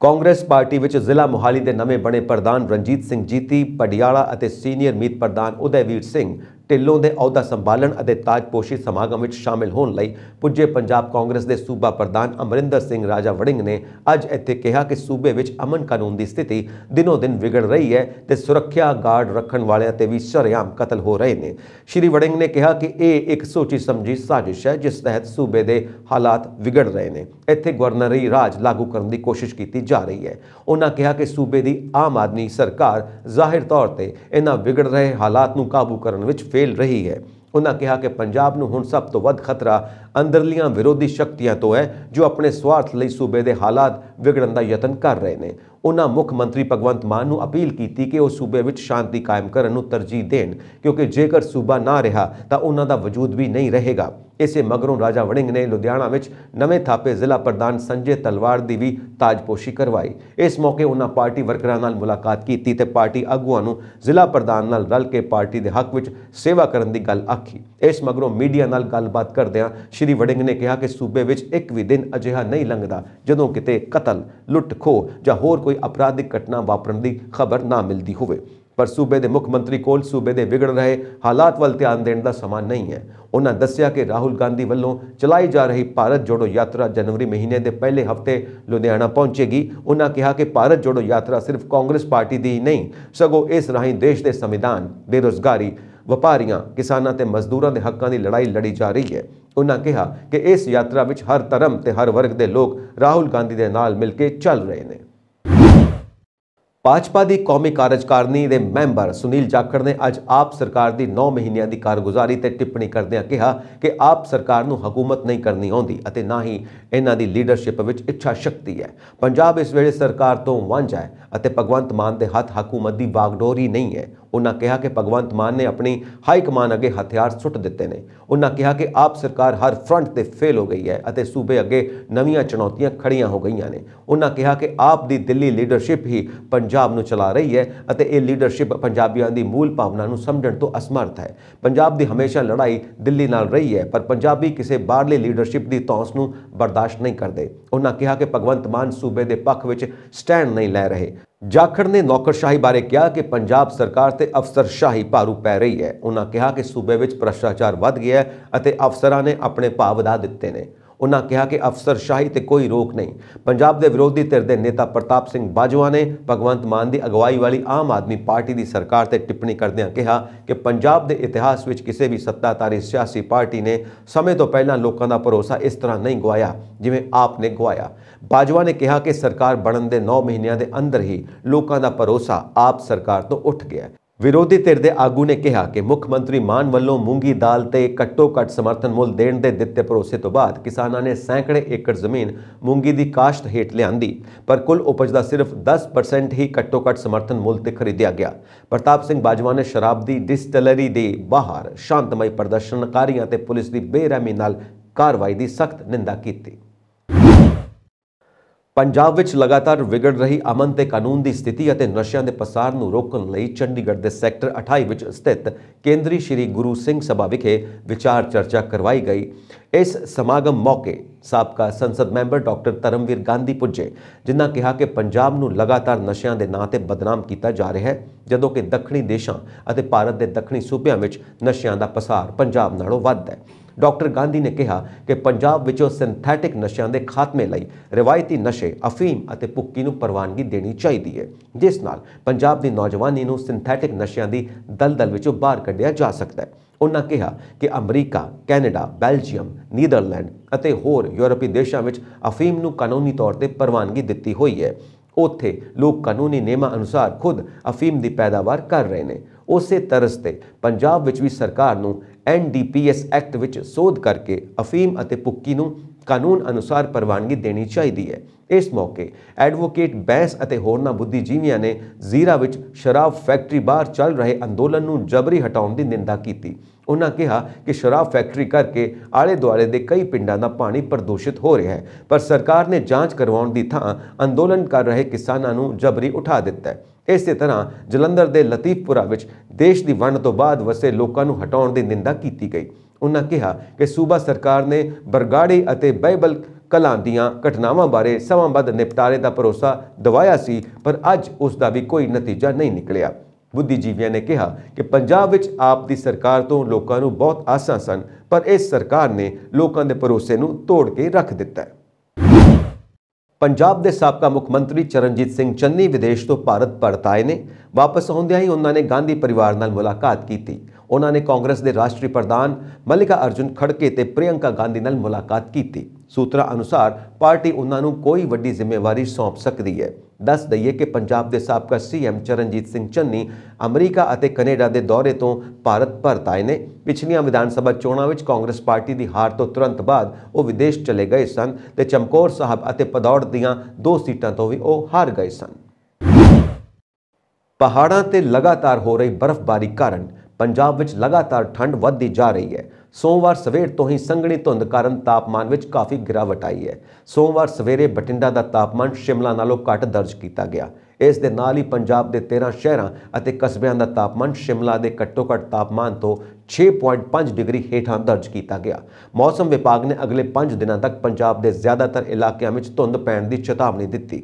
ਕਾਂਗਰਸ ਪਾਰਟੀ ਵਿੱਚ ਜ਼ਿਲ੍ਹਾ ਮੁਹਾਲੀ ਦੇ ਨਵੇਂ ਬਣੇ ਪ੍ਰਧਾਨ ਰਣਜੀਤ ਸਿੰਘ ਜੀਤੀ ਪਡਿਆਲਾ ਅਤੇ ਸੀਨੀਅਰ ਮੀਤ ਪ੍ਰਧਾਨ ਉਦੈਵੀਰ ਸਿੰਘ ਢਿੱਲੋਂ ਦੇ ਅਹੁਦਾ ਸੰਭਾਲਣ ਅਤੇ ਤਾਜਪੋਸ਼ੀ ਸਮਾਗਮ ਵਿੱਚ ਸ਼ਾਮਿਲ ਹੋਣ ਲਈ ਪੁੱਜੇ ਪੰਜਾਬ ਕਾਂਗਰਸ ਦੇ ਸੂਬਾ ਪ੍ਰਧਾਨ ਅਮਰਿੰਦਰ ਸਿੰਘ ਰਾਜਾ ਵੜਿੰਗ ਨੇ ਅੱਜ ਇੱਥੇ ਕਿਹਾ ਕਿ ਸੂਬੇ ਵਿੱਚ ਅਮਨ ਕਾਨੂੰਨ ਦੀ ਸਥਿਤੀ ਦਿਨੋ ਦਿਨ ਵਿਗੜ ਰਹੀ ਹੈ ਤੇ ਸੁਰੱਖਿਆ ਗਾਰਡ ਰੱਖਣ ਵਾਲਿਆਂ ਤੇ ਵੀ ਸ਼ਰਿਆਮ ਕਤਲ ਹੋ ਰਹੇ ਨੇ ਸ਼੍ਰੀ ਵੜਿੰਗ ਨੇ ਕਿਹਾ ਕਿ ਇਹ ਇੱਕ ਸੋਚੀ ਸਮਝੀ ਸਾਜ਼ਿਸ਼ ਹੈ ਜਿਸ ਤਹਿਤ ਸੂਬੇ ਦੇ ਹਾਲਾਤ ਵਿਗੜ ਰਹੇ ਨੇ ਇੱਥੇ ਗਵਰਨਰੀ ਰਾਜ ਲਾਗੂ ਕਰਨ ਦੀ ਕੋਸ਼ਿਸ਼ ਕੀਤੀ ਜਾ ਰਹੀ ਹੈ ਉਹਨਾਂ ਕਿਹਾ ਕਿ ਸੂਬੇ ਦੀ ਆਮ ਆਦਮੀ ਸਰਕਾਰ ਜ਼ਾਹਿਰ ਤੌਰ ਤੇ ਇਹਨਾਂ ਵਿਗੜ ਰਹੇ ਹਾਲਾਤ ਨੂੰ ਕਾਬੂ ਕਰਨ ਵਿੱਚ ਫੇਲ ਰਹੀ ਹੈ ਉਹਨਾਂ ਕਿਹਾ ਕਿ ਪੰਜਾਬ ਨੂੰ ਹੁਣ ਸਭ ਤੋਂ ਵੱਧ ਖਤਰਾ ਅੰਦਰਲੀਆਂ ਵਿਰੋਧੀ ਸ਼ਕਤੀਆਂ ਤੋਂ ਹੈ ਜੋ ਆਪਣੇ ਸਵਾਰਥ ਲਈ ਸੂਬੇ ਦੇ ਹਾਲਾਤ ਵਿਗੜਨ ਦਾ ਯਤਨ ਕਰ ਰਹੇ ਨੇ ਉਹਨਾਂ ਮੁੱਖ ਮੰਤਰੀ ਭਗਵੰਤ ਮਾਨ ਨੂੰ ਅਪੀਲ ਕੀਤੀ ਕਿ ਉਹ ਸੂਬੇ ਵਿੱਚ ਸ਼ਾਂਤੀ ਕਾਇਮ ਕਰਨ ਨੂੰ ਤਰਜੀਹ ਦੇਣ ਕਿਉਂਕਿ ਜੇਕਰ ਸੂਬਾ ਨਾ ਰਿਹਾ ਤਾਂ ਉਹਨਾਂ ਦਾ ਵਜੂਦ ਵੀ ਨਹੀਂ ਰਹੇਗਾ ਇਸੇ ਮਗਰੋਂ ਰਾਜਾ ਵੜਿੰਗ ਨੇ ਲੁਧਿਆਣਾ ਵਿੱਚ ਨਵੇਂ ਥਾਪੇ ਜ਼ਿਲ੍ਹਾ ਪ੍ਰਧਾਨ ਸੰਜੇ ਤਲਵਾਰ ਦੀ ਵੀ ਤਾਜਪੋਸ਼ੀ ਕਰਵਾਈ ਇਸ ਮੌਕੇ ਉਹਨਾਂ ਪਾਰਟੀ ਵਰਕਰਾਂ ਨਾਲ ਮੁਲਾਕਾਤ ਕੀਤੀ ਤੇ ਪਾਰਟੀ ਆਗੂਆਂ ਨੂੰ ਜ਼ਿਲ੍ਹਾ ਪ੍ਰਧਾਨ ਨਾਲ ਰਲ ਕੇ ਪਾਰਟੀ ਦੇ ਹੱਕ ਵਿੱਚ ਸੇਵਾ ਕਰਨ ਦੀ ਗੱਲ ਆਖੀ ਇਸ ਮਗਰੋਂ ਮੀਡੀਆ ਨਾਲ ਗੱਲਬਾਤ ਕਰਦਿਆਂ ਸ਼੍ਰੀ ਵੜਿੰਗ ਨੇ ਕਿਹਾ ਕਿ ਸੂਬੇ ਵਿੱਚ ਇੱਕ ਵੀ ਦਿਨ ਅਜਿਹਾ ਨਹੀਂ ਲੰਘਦਾ ਜਦੋਂ ਕਿਤੇ ਕਤਲ ਲੁੱਟ ਜਾਂ ਹੋਰ ਕੋਈ ਅਪਰਾਧਿਕ ਘਟਨਾ ਵਾਪਰਨ ਦੀ ਖਬਰ ਨਾ ਮਿਲਦੀ ਹੋਵੇ ਪਰ ਸੂਬੇ ਦੇ ਮੁੱਖ ਮੰਤਰੀ ਕੋਲ ਸੂਬੇ ਦੇ ਵਿਗੜ ਰਹੇ ਹਾਲਾਤ ਵੱਲ ਧਿਆਨ ਦੇਣ ਦਾ ਸਮਾਂ ਨਹੀਂ ਹੈ ਉਹਨਾਂ ਦੱਸਿਆ ਕਿ ਰਾਹੁਲ ਗਾਂਧੀ ਵੱਲੋਂ ਚਲਾਈ ਜਾ ਰਹੀ ਭਾਰਤ ਜੋੜੋ ਯਾਤਰਾ ਜਨਵਰੀ ਮਹੀਨੇ ਦੇ ਪਹਿਲੇ ਹਫਤੇ ਲੁਧਿਆਣਾ ਪਹੁੰਚੇਗੀ ਉਹਨਾਂ ਕਿਹਾ ਕਿ ਭਾਰਤ ਜੋੜੋ ਯਾਤਰਾ ਸਿਰਫ ਕਾਂਗਰਸ ਪਾਰਟੀ ਦੀ ਨਹੀਂ ਸਗੋਂ ਇਸ ਰਾਹੀਂ ਦੇਸ਼ ਦੇ ਸੰਵਿਧਾਨ ਬੇਰੋਜ਼ਗਾਰੀ ਵਪਾਰੀਆਂ ਕਿਸਾਨਾਂ ਤੇ ਮਜ਼ਦੂਰਾਂ ਦੇ ਹੱਕਾਂ ਦੀ ਲੜਾਈ ਲੜੀ ਜਾ ਰਹੀ ਹੈ ਉਹਨਾਂ ਕਿਹਾ ਕਿ ਇਸ ਯਾਤਰਾ ਵਿੱਚ ਹਰ ਧਰਮ ਤੇ ਹਰ ਵਰਗ ਦੇ ਲੋਕ ਰਾਹੁਲ ਗਾਂਧੀ ਦੇ ਨਾਲ ਮਿਲ ਕੇ ਚੱਲ ਰਹੇ ਨੇ ਭਾਜਪਾ ਦੀ ਕੌਮੀ ਕਾਰਜਕਾਰਨੀ ਦੇ ਮੈਂਬਰ ਸੁਨੀਲ ਜਾਖੜ ਨੇ ਅੱਜ ਆਪ ਸਰਕਾਰ ਦੀ 9 ਮਹੀਨਿਆਂ ਦੀ ਕਾਰਗੁਜ਼ਾਰੀ ਤੇ ਟਿੱਪਣੀ ਕਰਦਿਆਂ ਕਿਹਾ ਕਿ ਆਪ ਸਰਕਾਰ ਨੂੰ ਹਕੂਮਤ ਨਹੀਂ ਕਰਨੀ ਆਉਂਦੀ ਅਤੇ ਨਾ ਹੀ ਇਹਨਾਂ ਦੀ ਲੀਡਰਸ਼ਿਪ ਵਿੱਚ ਇੱਛਾ ਸ਼ਕਤੀ ਹੈ ਪੰਜਾਬ ਇਸ ਵੇਲੇ ਸਰਕਾਰ ਤੋਂ ਵਾਂਝਾ ਹੈ ਅਤੇ ਭਗਵੰਤ ਮਾਨ ਦੇ ਹੱਥ ਹਕੂਮਤ ਦੀ ਬਾਗਡੋਰੀ ਨਹੀਂ ਹੈ ਉਹਨਾਂ ਕਿਹਾ ਕਿ ਭਗਵੰਤ ਮਾਨ ਨੇ ਆਪਣੀ ਹਾਈ ਕਮਾਨ ਅੱਗੇ ਹਥਿਆਰ ਸੁੱਟ ਦਿੱਤੇ ਨੇ ਉਹਨਾਂ ਕਿਹਾ ਕਿ ਆਪ ਸਰਕਾਰ ਹਰ ਫਰੰਟ ਤੇ ਫੇਲ ਹੋ ਗਈ ਹੈ ਅਤੇ ਸੂਬੇ ਅੱਗੇ ਨਵੀਆਂ ਚੁਣੌਤੀਆਂ ਖੜੀਆਂ ਹੋ ਗਈਆਂ ਨੇ ਉਹਨਾਂ ਕਿਹਾ ਕਿ ਆਪ ਦੀ ਦਿੱਲੀ ਲੀਡਰਸ਼ਿਪ ਹੀ ਪੰਜਾਬ ਨੂੰ ਚਲਾ ਰਹੀ ਹੈ ਅਤੇ ਇਹ ਲੀਡਰਸ਼ਿਪ ਪੰਜਾਬੀਆਂ ਦੀ ਮੂਲ ਭਾਵਨਾ ਨੂੰ ਸਮਝਣ ਤੋਂ ਅਸਮਰਥ ਹੈ ਪੰਜਾਬ ਦੀ ਹਮੇਸ਼ਾ ਲੜਾਈ ਦਿੱਲੀ ਨਾਲ ਰਹੀ ਹੈ ਪਰ ਪੰਜਾਬੀ ਕਿਸੇ ਬਾਹਰਲੀ ਲੀਡਰਸ਼ਿਪ ਦੀ ਤੌਸ ਨੂੰ ਬਰਦਾਸ਼ਤ ਨਹੀਂ ਕਰਦੇ ਉਹਨਾਂ ਕਿਹਾ ਕਿ ਭਗਵੰਤ ਮਾਨ ਸੂਬੇ ਦੇ ਪੱਖ ਵਿੱਚ ਸਟੈਂਡ ਨਹੀਂ ਲੈ ਰਹੇ ਜਾਖੜ ਨੇ ਨੌਕਰਸ਼ਾਹੀ ਬਾਰੇ ਕਿਹਾ ਕਿ ਪੰਜਾਬ ਸਰਕਾਰ ਤੇ ਅਫਸਰਸ਼ਾਹੀ ਭਾਰੂ ਪੈ ਰਹੀ ਹੈ ਉਹਨਾਂ ਕਿਹਾ ਕਿ ਸੂਬੇ ਵਿੱਚ ਭ੍ਰਸ਼ਟਾਚਾਰ ਵੱਧ ਗਿਆ ਹੈ ਅਤੇ ਅਫਸਰਾਂ ਨੇ ਆਪਣੇ ਭਾਅ ਵਧਾ ਦਿੱਤੇ ਨੇ ਉਹਨਾਂ ਕਿਹਾ ਕਿ ਸ਼ਾਹੀ ਤੇ ਕੋਈ ਰੋਕ ਨਹੀਂ ਪੰਜਾਬ ਦੇ ਵਿਰੋਧੀ ਧਿਰ ਦੇ ਨੇਤਾ ਪ੍ਰਤਾਪ ਸਿੰਘ ਬਾਜਵਾ ਨੇ ਭਗਵੰਤ ਮਾਨ ਦੀ ਅਗਵਾਈ ਵਾਲੀ ਆਮ ਆਦਮੀ ਪਾਰਟੀ ਦੀ ਸਰਕਾਰ ਤੇ ਟਿੱਪਣੀ ਕਰਦਿਆਂ ਕਿਹਾ ਕਿ ਪੰਜਾਬ ਦੇ ਇਤਿਹਾਸ ਵਿੱਚ ਕਿਸੇ ਵੀ ਸੱਤਾਧਾਰੀ ਸਿਆਸੀ ਪਾਰਟੀ ਨੇ ਸਮੇਂ ਤੋਂ ਪਹਿਲਾਂ ਲੋਕਾਂ ਦਾ ਭਰੋਸਾ ਇਸ ਤਰ੍ਹਾਂ ਨਹੀਂ ਗਵਾਇਆ ਜਿਵੇਂ ਆਪ ਨੇ ਗਵਾਇਆ ਬਾਜਵਾ ਨੇ ਕਿਹਾ ਕਿ ਸਰਕਾਰ ਬਣਨ ਦੇ 9 ਮਹੀਨਿਆਂ ਦੇ ਅੰਦਰ ਹੀ ਲੋਕਾਂ ਦਾ ਭਰੋਸਾ ਆਪ ਸਰਕਾਰ ਤੋਂ ਉੱਠ ਗਿਆ ਵਿਰੋਧੀ ਧਿਰ ਦੇ ਆਗੂ ਨੇ ਕਿਹਾ ਕਿ ਮੁੱਖ ਮੰਤਰੀ ਮਾਨ ਵੱਲੋਂ ਮੂੰਗੀ ਦਾਲ ਤੇ ਘੱਟੋ-ਘੱਟ ਸਮਰਥਨ ਮੁੱਲ ਦੇਣ ਦੇ ਦਿੱਤੇ ਭਰੋਸੇ ਤੋਂ ਬਾਅਦ ਕਿਸਾਨਾਂ ਨੇ ਸੈਂਕੜੇ ਏਕੜ ਜ਼ਮੀਨ ਮੂੰਗੀ ਦੀ ਕਾਸ਼ਤ ਹੇਠ ਲਿਆਂਦੀ ਪਰ ਕੁੱਲ ਉਪਜ ਦਾ ਸਿਰਫ 10% ਹੀ ਘੱਟੋ-ਘੱਟ ਸਮਰਥਨ ਮੁੱਲ ਤੇ ਖਰੀਦਿਆ ਗਿਆ ਪ੍ਰਤਾਪ ਸਿੰਘ ਬਾਜਵਾ ਨੇ ਸ਼ਰਾਬ ਦੀ ਡਿਸਟਿਲਰੀ ਦੇ ਬਾਹਰ ਸ਼ਾਂਤਮਈ ਪ੍ਰਦਰਸ਼ਨਕਾਰੀਆਂ ਤੇ ਪੁਲਿਸ ਦੀ ਬੇਰਹਿਮੀ ਨਾਲ ਕਾਰਵਾਈ ਦੀ ਸਖਤ ਨਿੰਦਾ ਕੀਤੀ ਪੰਜਾਬ ਵਿੱਚ ਲਗਾਤਾਰ ਵਿਗੜ ਰਹੀ ਅਮਨ ਤੇ ਕਾਨੂੰਨ ਦੀ ਸਥਿਤੀ ਅਤੇ ਨਸ਼ਿਆਂ ਦੇ ਪਸਾਰ ਨੂੰ ਰੋਕਣ ਲਈ ਚੰਡੀਗੜ੍ਹ ਦੇ ਸੈਕਟਰ 28 ਵਿੱਚ ਸਥਿਤ ਕੇਂਦਰੀ ਸ਼੍ਰੀ ਗੁਰੂ ਸਿੰਘ ਸਭਾ ਵਿਖੇ ਵਿਚਾਰ ਚਰਚਾ ਕਰਵਾਈ ਗਈ ਇਸ ਸਮਾਗਮ ਮੌਕੇ ਸਾਬਕਾ ਸੰਸਦ ਮੈਂਬਰ ਡਾਕਟਰ ਤਰਮਵੀਰ ਗਾਂਧੀ ਪੁੱਜੇ ਜਿਨ੍ਹਾਂ ਕਿਹਾ ਕਿ ਪੰਜਾਬ ਨੂੰ ਲਗਾਤਾਰ ਨਸ਼ਿਆਂ ਦੇ ਨਾਂ ਤੇ ਬਦਨਾਮ ਕੀਤਾ ਜਾ ਰਿਹਾ ਹੈ ਜਦੋਂ ਕਿ ਦੱਖਣੀ ਦੇਸ਼ਾਂ ਅਤੇ ਭਾਰਤ ਦੇ ਦੱਖਣੀ ਸੂਬਿਆਂ ਵਿੱਚ ਨਸ਼ਿਆਂ ਦਾ ਪਸਾਰ ਪੰਜਾਬ ਨਾਲੋਂ ਵੱਧ ਹੈ ਡਾਕਟਰ ਗਾਂਧੀ ਨੇ ਕਿਹਾ ਕਿ ਪੰਜਾਬ ਵਿੱਚੋਂ ਸਿੰਥੈਟਿਕ ਨਸ਼ਿਆਂ ਦੇ ਖਾਤਮੇ ਲਈ ਰਵਾਇਤੀ ਨਸ਼ੇ ਅਫੀਮ ਅਤੇ ਪੁੱਕੀ ਨੂੰ ਪ੍ਰਵਾਨਗੀ ਦੇਣੀ ਚਾਹੀਦੀ ਹੈ ਜਿਸ ਨਾਲ ਪੰਜਾਬ ਦੀ ਨੌਜਵਾਨੀ ਨੂੰ ਸਿੰਥੈਟਿਕ ਨਸ਼ਿਆਂ ਦੀ ਦਲਦਲ ਵਿੱਚੋਂ ਬਾਹਰ ਕੱਢਿਆ ਜਾ ਸਕਦਾ ਹੈ ਉਹਨਾਂ ਕਿਹਾ ਕਿ ਅਮਰੀਕਾ ਕੈਨੇਡਾ ਬੈਲਜੀਅਮ ਨੀਦਰਲੈਂਡ ਅਤੇ ਹੋਰ ਯੂਰਪੀ ਦੇਸ਼ਾਂ ਵਿੱਚ ਅਫੀਮ ਨੂੰ ਕਾਨੂੰਨੀ ਤੌਰ ਤੇ ਪ੍ਰਵਾਨਗੀ ਦਿੱਤੀ ਹੋਈ ਹੈ ਉੱਥੇ ਲੋਕ ਕਾਨੂੰਨੀ ਨਿਯਮਾਂ ਅਨੁਸਾਰ ਖੁਦ ਅਫੀਮ ਦੀ ਪੈਦਾਵਾਰ ਕਰ ਰਹੇ ਨੇ ਉਸੇ ਤਰ੍ਹਾਂ ਤੇ ਪੰਜਾਬ ਵਿੱਚ ਵੀ ਸਰਕਾਰ ਨੂੰ ਐਨਡੀਪੀਐਸ ਐਕਟ ਵਿੱਚ ਸੋਧ ਕਰਕੇ ਅਫੀਮ ਅਤੇ ਪੁੱਕੀ ਨੂੰ ਕਾਨੂੰਨ ਅਨੁਸਾਰ ਪ੍ਰਵਾਨਗੀ ਦੇਣੀ ਚਾਹੀਦੀ ਹੈ ਇਸ ਮੌਕੇ ਐਡਵੋਕੇਟ ਬੈਂਸ ਅਤੇ ਹੋਰਨਾ ਬੁੱਧੀਜੀਵੀਆਂ ਨੇ ਜ਼ੀਰਾ ਵਿੱਚ ਸ਼ਰਾਬ ਫੈਕਟਰੀ ਬਾਹਰ ਚੱਲ ਰਹੇ ਅੰਦੋਲਨ ਨੂੰ ਜਬਰੀ ਹਟਾਉਣ ਦੀ ਨਿੰਦਾ ਕੀਤੀ ਉਹਨਾਂ ਕਿਹਾ ਕਿ ਸ਼ਰਾਬ ਫੈਕਟਰੀ ਕਰਕੇ ਆਲੇ ਦੁਆਲੇ ਦੇ ਕਈ ਪਿੰਡਾਂ ਦਾ ਪਾਣੀ ਪ੍ਰਦੂਸ਼ਿਤ ਹੋ ਰਿਹਾ ਹੈ ਪਰ ਸਰਕਾਰ ਨੇ ਜਾਂਚ ਕਰਵਾਉਣ ਦੀ ਥਾਂ ਅੰਦੋਲਨ ਕਰ ਰਹੇ ਕਿਸਾਨਾਂ ਨੂੰ ਜਬਰੀ ਉਠਾ ਦਿੱਤਾ ਹੈ ਇਸੇ ਤਰ੍ਹਾਂ ਜਲੰਧਰ ਦੇ ਲਤੀਫਪੁਰਾ ਵਿੱਚ ਦੇਸ਼ ਦੀ ਵੰਡ ਤੋਂ ਬਾਅਦ ਵਸੇ ਲੋਕਾਂ ਨੂੰ ਹਟਾਉਣ ਦੀ ਨਿੰਦਾ ਕੀਤੀ ਗਈ ਉਹਨਾਂ ਕਿਹਾ ਕਿ ਸੂਬਾ ਸਰਕਾਰ ਨੇ ਬਰਗਾੜੀ ਅਤੇ ਬਾਈਬਲ ਕਲਾਂ ਦੀਆਂ ਘਟਨਾਵਾਂ ਬਾਰੇ ਸਮਾਂਬੱਧ ਨਿਪਟਾਰੇ ਦਾ ਭਰੋਸਾ ਦਿਵਾਇਆ ਸੀ ਪਰ ਅੱਜ ਉਸ ਦਾ ਵੀ ਕੋਈ ਨਤੀਜਾ ਨਹੀਂ ਨਿਕਲਿਆ ਬੁੱਧੀਜੀਵੀਆਂ ਨੇ ਕਿਹਾ ਕਿ ਪੰਜਾਬ ਵਿੱਚ ਆਪ ਦੀ ਸਰਕਾਰ ਤੋਂ ਲੋਕਾਂ ਨੂੰ ਬਹੁਤ ਆਸਾਂ ਸਨ ਪਰ ਇਸ ਸਰਕਾਰ ਨੇ ਲੋਕਾਂ ਦੇ ਭਰੋਸੇ ਨੂੰ ਤੋੜ ਕੇ ਰੱਖ ਦਿੱਤਾ ਹੈ ਪੰਜਾਬ ਦੇ ਸਾਬਕਾ ਮੁੱਖ ਮੰਤਰੀ ਚਰਨਜੀਤ ਸਿੰਘ ਚੰਨੀ ਵਿਦੇਸ਼ ਤੋਂ ਭਾਰਤ ਪਰਤ ਆਏ ਨੇ ਵਾਪਸ ਆਉਂਦਿਆਂ ਹੀ ਉਹਨਾਂ ਨੇ ਗਾਂਧੀ ਪਰਿਵਾਰ ਨਾਲ ਮੁਲਾਕਾਤ ਕੀਤੀ ਉਹਨਾਂ ਨੇ ਕਾਂਗਰਸ ਦੇ ਰਾਸ਼ਟਰੀ ਪ੍ਰਧਾਨ ਮਲਿਕਾ ਅਰਜੁਨ ਖੜਕੇ ਤੇ ਪ੍ਰਿਯੰਕਾ ਗਾਂਧੀ ਨਾਲ ਮੁਲਾਕਾਤ ਕੀਤੀ ਸੂਤਰਾਂ ਅਨੁਸਾਰ ਪਾਰਟੀ ਉਹਨਾਂ ਨੂੰ ਕੋਈ ਵੱਡੀ ਜ਼ਿੰਮੇਵਾਰੀ ਸੌਂਪ ਸਕਦੀ ਹੈ ਦੱਸ ਦਈਏ ਕਿ ਪੰਜਾਬ ਦੇ ਸਾਬਕਾ ਸੀਐਮ ਚਰਨਜੀਤ ਸਿੰਘ ਚੰਨੀ ਅਮਰੀਕਾ ਅਤੇ ਕੈਨੇਡਾ ਦੇ ਦੌਰੇ ਤੋਂ ਭਾਰਤ ਪਰਤ ਆਏ ਨੇ ਪਿਛਲੀਆਂ ਵਿਧਾਨ ਸਭਾ ਚੋਣਾਂ ਵਿੱਚ ਕਾਂਗਰਸ ਪਾਰਟੀ ਦੀ ਹਾਰ ਤੋਂ ਤੁਰੰਤ ਬਾਅਦ ਉਹ ਵਿਦੇਸ਼ ਚਲੇ ਗਏ ਸਨ ਤੇ ਚਮਕੌਰ ਸਾਹਿਬ ਅਤੇ ਪਦੌੜ ਦੀਆਂ ਦੋ ਸੀਟਾਂ ਤੋਂ ਵੀ ਉਹ ਹਾਰ ਗਏ ਸਨ ਪਹਾੜਾਂ ਤੇ ਲਗਾਤਾਰ ਹੋ ਰਹੀ ਬਰਫ਼ਬਾਰੀ ਕਾਰਨ ਪੰਜਾਬ ਵਿੱਚ ਲਗਾਤਾਰ ਠੰਡ ਵੱਧਦੀ ਜਾ ਰਹੀ ਹੈ ਸੋਮਵਾਰ ਸਵੇਰ ਤੋਂ ਹੀ ਸੰਘਣੀ ਧੁੰਦ ਕਾਰਨ ਤਾਪਮਾਨ ਵਿੱਚ ਕਾਫੀ ਗਿਰਾਵਟ ਆਈ ਹੈ ਸੋਮਵਾਰ ਸਵੇਰੇ ਬਟਿੰਡਾ ਦਾ ਤਾਪਮਾਨ ਸ਼ਿਮਲਾ ਨਾਲੋਂ ਘੱਟ ਦਰਜ ਕੀਤਾ ਗਿਆ ਇਸ ਦੇ ਨਾਲ ਹੀ ਪੰਜਾਬ ਦੇ 13 ਸ਼ਹਿਰਾਂ ਅਤੇ ਕਸਬਿਆਂ ਦਾ ਤਾਪਮਾਨ ਸ਼ਿਮਲਾ ਦੇ ਘੱਟੋ-ਘੱਟ ਤਾਪਮਾਨ ਤੋਂ 6.5 ਡਿਗਰੀ ਹੇਠਾਂ ਦਰਜ ਕੀਤਾ ਗਿਆ ਮੌਸਮ ਵਿਭਾਗ ਨੇ ਅਗਲੇ 5 ਦਿਨਾਂ ਤੱਕ ਪੰਜਾਬ ਦੇ ਜ਼ਿਆਦਾਤਰ ਇਲਾਕਿਆਂ ਵਿੱਚ ਧੁੰਦ ਪੈਣ ਦੀ ਚੇਤਾਵਨੀ ਦਿੱਤੀ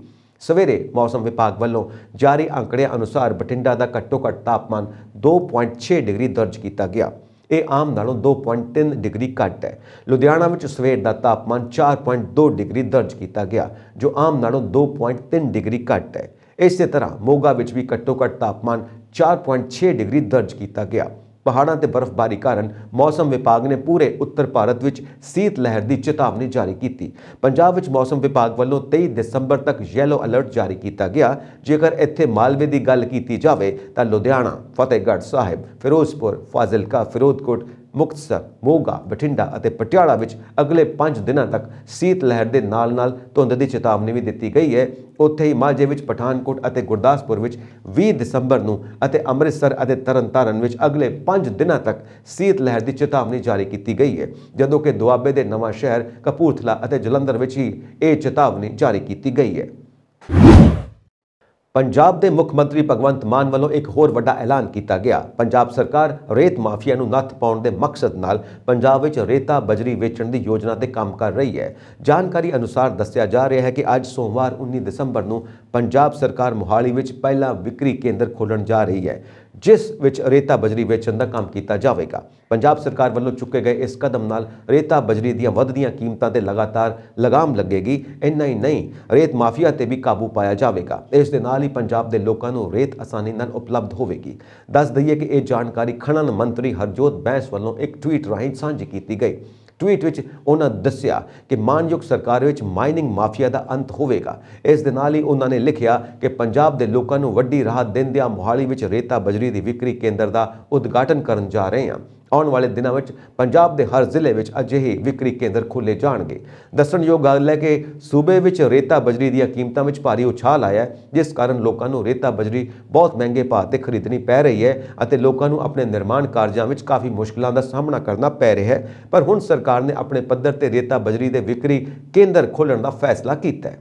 ਸਵੇਰੇ ਮੌਸਮ ਵਿਭਾਗ ਵੱਲੋਂ ਜਾਰੀ ਅੰਕੜਿਆਂ ਅਨੁਸਾਰ ਬਟਿੰਡਾ ਦਾ ਘੱਟੋ-ਘੱਟ ਤਾਪਮਾਨ 2.6 ਡਿਗਰੀ ਦਰਜ ਕੀਤਾ ਗਿਆ ਇਹ ਆਮ ਨਾਲੋਂ 2.3 ਡਿਗਰੀ ਘੱਟ ਹੈ ਲੁਧਿਆਣਾ ਵਿੱਚ ਸਵੇਰ ਦਾ ਤਾਪਮਾਨ 4.2 ਡਿਗਰੀ ਦਰਜ ਕੀਤਾ ਗਿਆ ਜੋ ਆਮ ਨਾਲੋਂ 2.3 ਡਿਗਰੀ ਘੱਟ ਹੈ ਇਸੇ ਤਰ੍ਹਾਂ ਮੋਗਾ ਵਿੱਚ ਵੀ ਘੱਟੋ ਘੱਟ ਤਾਪਮਾਨ 4.6 ਡਿਗਰੀ ਦਰਜ ਕੀਤਾ ਗਿਆ ਪਹਾੜਾਂ ਤੇ ਬਰਫ਼ਬਾਰੀ ਕਾਰਨ ਮੌਸਮ ਵਿਭਾਗ ਨੇ ਪੂਰੇ ਉੱਤਰ ਭਾਰਤ ਵਿੱਚ ਸੀਤ ਲਹਿਰ ਦੀ ਚੇਤਾਵਨੀ ਜਾਰੀ ਕੀਤੀ ਪੰਜਾਬ ਵਿੱਚ ਮੌਸਮ ਵਿਭਾਗ ਵੱਲੋਂ 23 ਦਸੰਬਰ ਤੱਕ ਯੈਲੋ ਅਲਰਟ ਜਾਰੀ ਕੀਤਾ ਗਿਆ ਜੇਕਰ ਇੱਥੇ ਮਾਲਵੇ ਦੀ ਗੱਲ ਕੀਤੀ ਜਾਵੇ ਤਾਂ ਲੁਧਿਆਣਾ ਫਤਿਹਗੜ੍ਹ ਸਾਹਿਬ ਫਿਰੋਜ਼ਪੁਰ ਫਾਜ਼ਿਲਕਾ ਫਿਰੋਦਕੋਟ ਮੁਕਤਸਰ ਮੋਗਾ ਬਠਿੰਡਾ ਅਤੇ ਪਟਿਆਲਾ ਵਿੱਚ ਅਗਲੇ 5 ਦਿਨਾਂ ਤੱਕ ਸੀਤ ਲਹਿਰ ਦੇ ਨਾਲ-ਨਾਲ ਧੁੰਦ ਦੀ ਚੇਤਾਵਨੀ ਵੀ ਦਿੱਤੀ ਗਈ ਹੈ ਉੱਥੇ ਹੀ ਮਾਝੇ ਵਿੱਚ ਪਠਾਨਕੋਟ ਅਤੇ ਗੁਰਦਾਸਪੁਰ ਵਿੱਚ 20 ਦਸੰਬਰ ਨੂੰ ਅਤੇ ਅੰਮ੍ਰਿਤਸਰ ਅਤੇ ਤਰਨਤਾਰਨ ਵਿੱਚ ਅਗਲੇ 5 ਦਿਨਾਂ ਤੱਕ ਸੀਤ ਲਹਿਰ ਦੀ ਚੇਤਾਵਨੀ ਜਾਰੀ ਕੀਤੀ ਗਈ ਹੈ ਜਦੋਂ ਕਿ ਦੁਆਬੇ ਦੇ ਨਵਾਂ ਸ਼ਹਿਰ ਕਪੂਰਥਲਾ ਅਤੇ ਜਲੰਧਰ ਵਿੱਚ ਹੀ ਇਹ ਚੇਤਾਵਨੀ ਜਾਰੀ ਕੀਤੀ ਗਈ ਹੈ ਪੰਜਾਬ ਦੇ ਮੁੱਖ ਮੰਤਰੀ ਭਗਵੰਤ ਮਾਨ ਵੱਲੋਂ ਇੱਕ ਹੋਰ ਵੱਡਾ ਐਲਾਨ ਕੀਤਾ ਗਿਆ ਪੰਜਾਬ ਸਰਕਾਰ ਰੇਤ ਮਾਫੀਆ ਨੂੰ ਨੱਥ ਪਾਉਣ ਦੇ ਮਕਸਦ ਨਾਲ ਪੰਜਾਬ ਵਿੱਚ ਰੇਤਾ ਬਜਰੀ ਵੇਚਣ ਦੀ ਯੋਜਨਾ ਤੇ ਕੰਮ ਕਰ ਰਹੀ ਹੈ ਜਾਣਕਾਰੀ ਅਨੁਸਾਰ ਦੱਸਿਆ ਜਾ ਰਿਹਾ ਹੈ ਕਿ ਅੱਜ ਸੋਮਵਾਰ 19 ਦਸੰਬਰ ਨੂੰ ਪੰਜਾਬ ਸਰਕਾਰ ਮੁਹਾਲੀ ਵਿੱਚ ਪਹਿਲਾ ਵਿਕਰੀ ਕੇਂਦਰ ਖੋਲਣ ਜਾ ਰਹੀ ਹੈ ਜਿਸ ਵਿੱਚ ਰੇਤਾ ਬਜਰੀ ਵੇਚਣ ਦਾ ਕੰਮ ਕੀਤਾ ਜਾਵੇਗਾ ਪੰਜਾਬ ਸਰਕਾਰ ਵੱਲੋਂ ਚੁੱਕੇ ਗਏ ਇਸ ਕਦਮ ਨਾਲ ਰੇਤਾ ਬਜਰੀ ਦੀਆਂ ਵੱਧਦੀਆਂ ਕੀਮਤਾਂ ਤੇ ਲਗਾਤਾਰ ਲਗਾਮ ਲੱਗੇਗੀ ਇੰਨਾ ਹੀ ਨਹੀਂ ਰੇਤ ਮਾਫੀਆ ਤੇ ਵੀ ਕਾਬੂ ਪਾਇਆ ਜਾਵੇਗਾ ਇਸ ਦੇ ਨਾਲ ਹੀ ਪੰਜਾਬ ਦੇ ਲੋਕਾਂ ਨੂੰ ਰੇਤ ਆਸਾਨੀ ਨਾਲ ਉਪਲਬਧ ਹੋਵੇਗੀ ਦੱਸ ਦਈਏ ਕਿ ਇਹ ਜਾਣਕਾਰੀ ਖਣਨ ਮੰਤਰੀ ਹਰਜੋਤ ਬੈਂਸ ਵੱਲੋਂ ਇੱਕ ਟਵੀਟ ਰਾਹੀਂ ਸਾਂਝੀ ਕੀਤੀ ਗਈ ਟਵੀਟ ਵਿੱਚ ਉਹਨਾਂ ਦੱਸਿਆ ਕਿ ਮਾਨਯੋਗ ਸਰਕਾਰ ਵਿੱਚ ਮਾਈਨਿੰਗ ਮਾਫੀਆ ਦਾ ਅੰਤ ਹੋਵੇਗਾ ਇਸ ਦੇ ਨਾਲ ਹੀ ਉਹਨਾਂ ਨੇ ਲਿਖਿਆ ਕਿ ਪੰਜਾਬ ਦੇ ਲੋਕਾਂ ਨੂੰ ਵੱਡੀ ਰਾਹਤ ਆ ਮੋਹਾਲੀ ਵਿੱਚ ਰੇਤਾ ਬਜਰੀ ਦੀ ਵਿਕਰੀ ਕੇਂਦਰ ਦਾ ਉਦਘਾਟਨ ਕਰਨ ਜਾ ਰਹੇ ਹਾਂ ਆਉਣ ਵਾਲੇ ਦਿਨਾਂ ਵਿੱਚ ਪੰਜਾਬ ਦੇ ਹਰ ਜ਼ਿਲ੍ਹੇ ਵਿੱਚ ਅਜਿਹੇ ਵਿਕਰੀ ਕੇਂਦਰ ਖੁੱਲੇ ਜਾਣਗੇ ਦੱਸਣਯੋਗ ਗੱਲ ਹੈ ਕਿ ਸੂਬੇ ਵਿੱਚ ਰੇਤਾ ਬਜਰੀ ਦੀਆਂ ਕੀਮਤਾਂ ਵਿੱਚ ਭਾਰੀ ਉਛਾਲ ਆਇਆ ਜਿਸ ਕਾਰਨ ਲੋਕਾਂ ਨੂੰ ਰੇਤਾ ਬਜਰੀ ਬਹੁਤ ਮਹਿੰਗੇ ਭਾਅ ਤੇ ਖਰੀਦਣੀ ਪੈ ਰਹੀ ਹੈ ਅਤੇ ਲੋਕਾਂ ਨੂੰ ਆਪਣੇ ਨਿਰਮਾਣ ਕਾਰਜਾਂ ਵਿੱਚ ਕਾਫੀ ਮੁਸ਼ਕਲਾਂ ਦਾ ਸਾਹਮਣਾ ਕਰਨਾ ਪੈ ਰਿਹਾ ਹੈ ਪਰ ਹੁਣ ਸਰਕਾਰ ਨੇ ਆਪਣੇ ਪੱਧਰ ਤੇ ਰੇਤਾ ਬਜਰੀ ਦੇ ਵਿਕਰੀ ਕੇਂਦਰ ਖੋਲ੍ਹਣ ਦਾ ਫੈਸਲਾ ਕੀਤਾ ਹੈ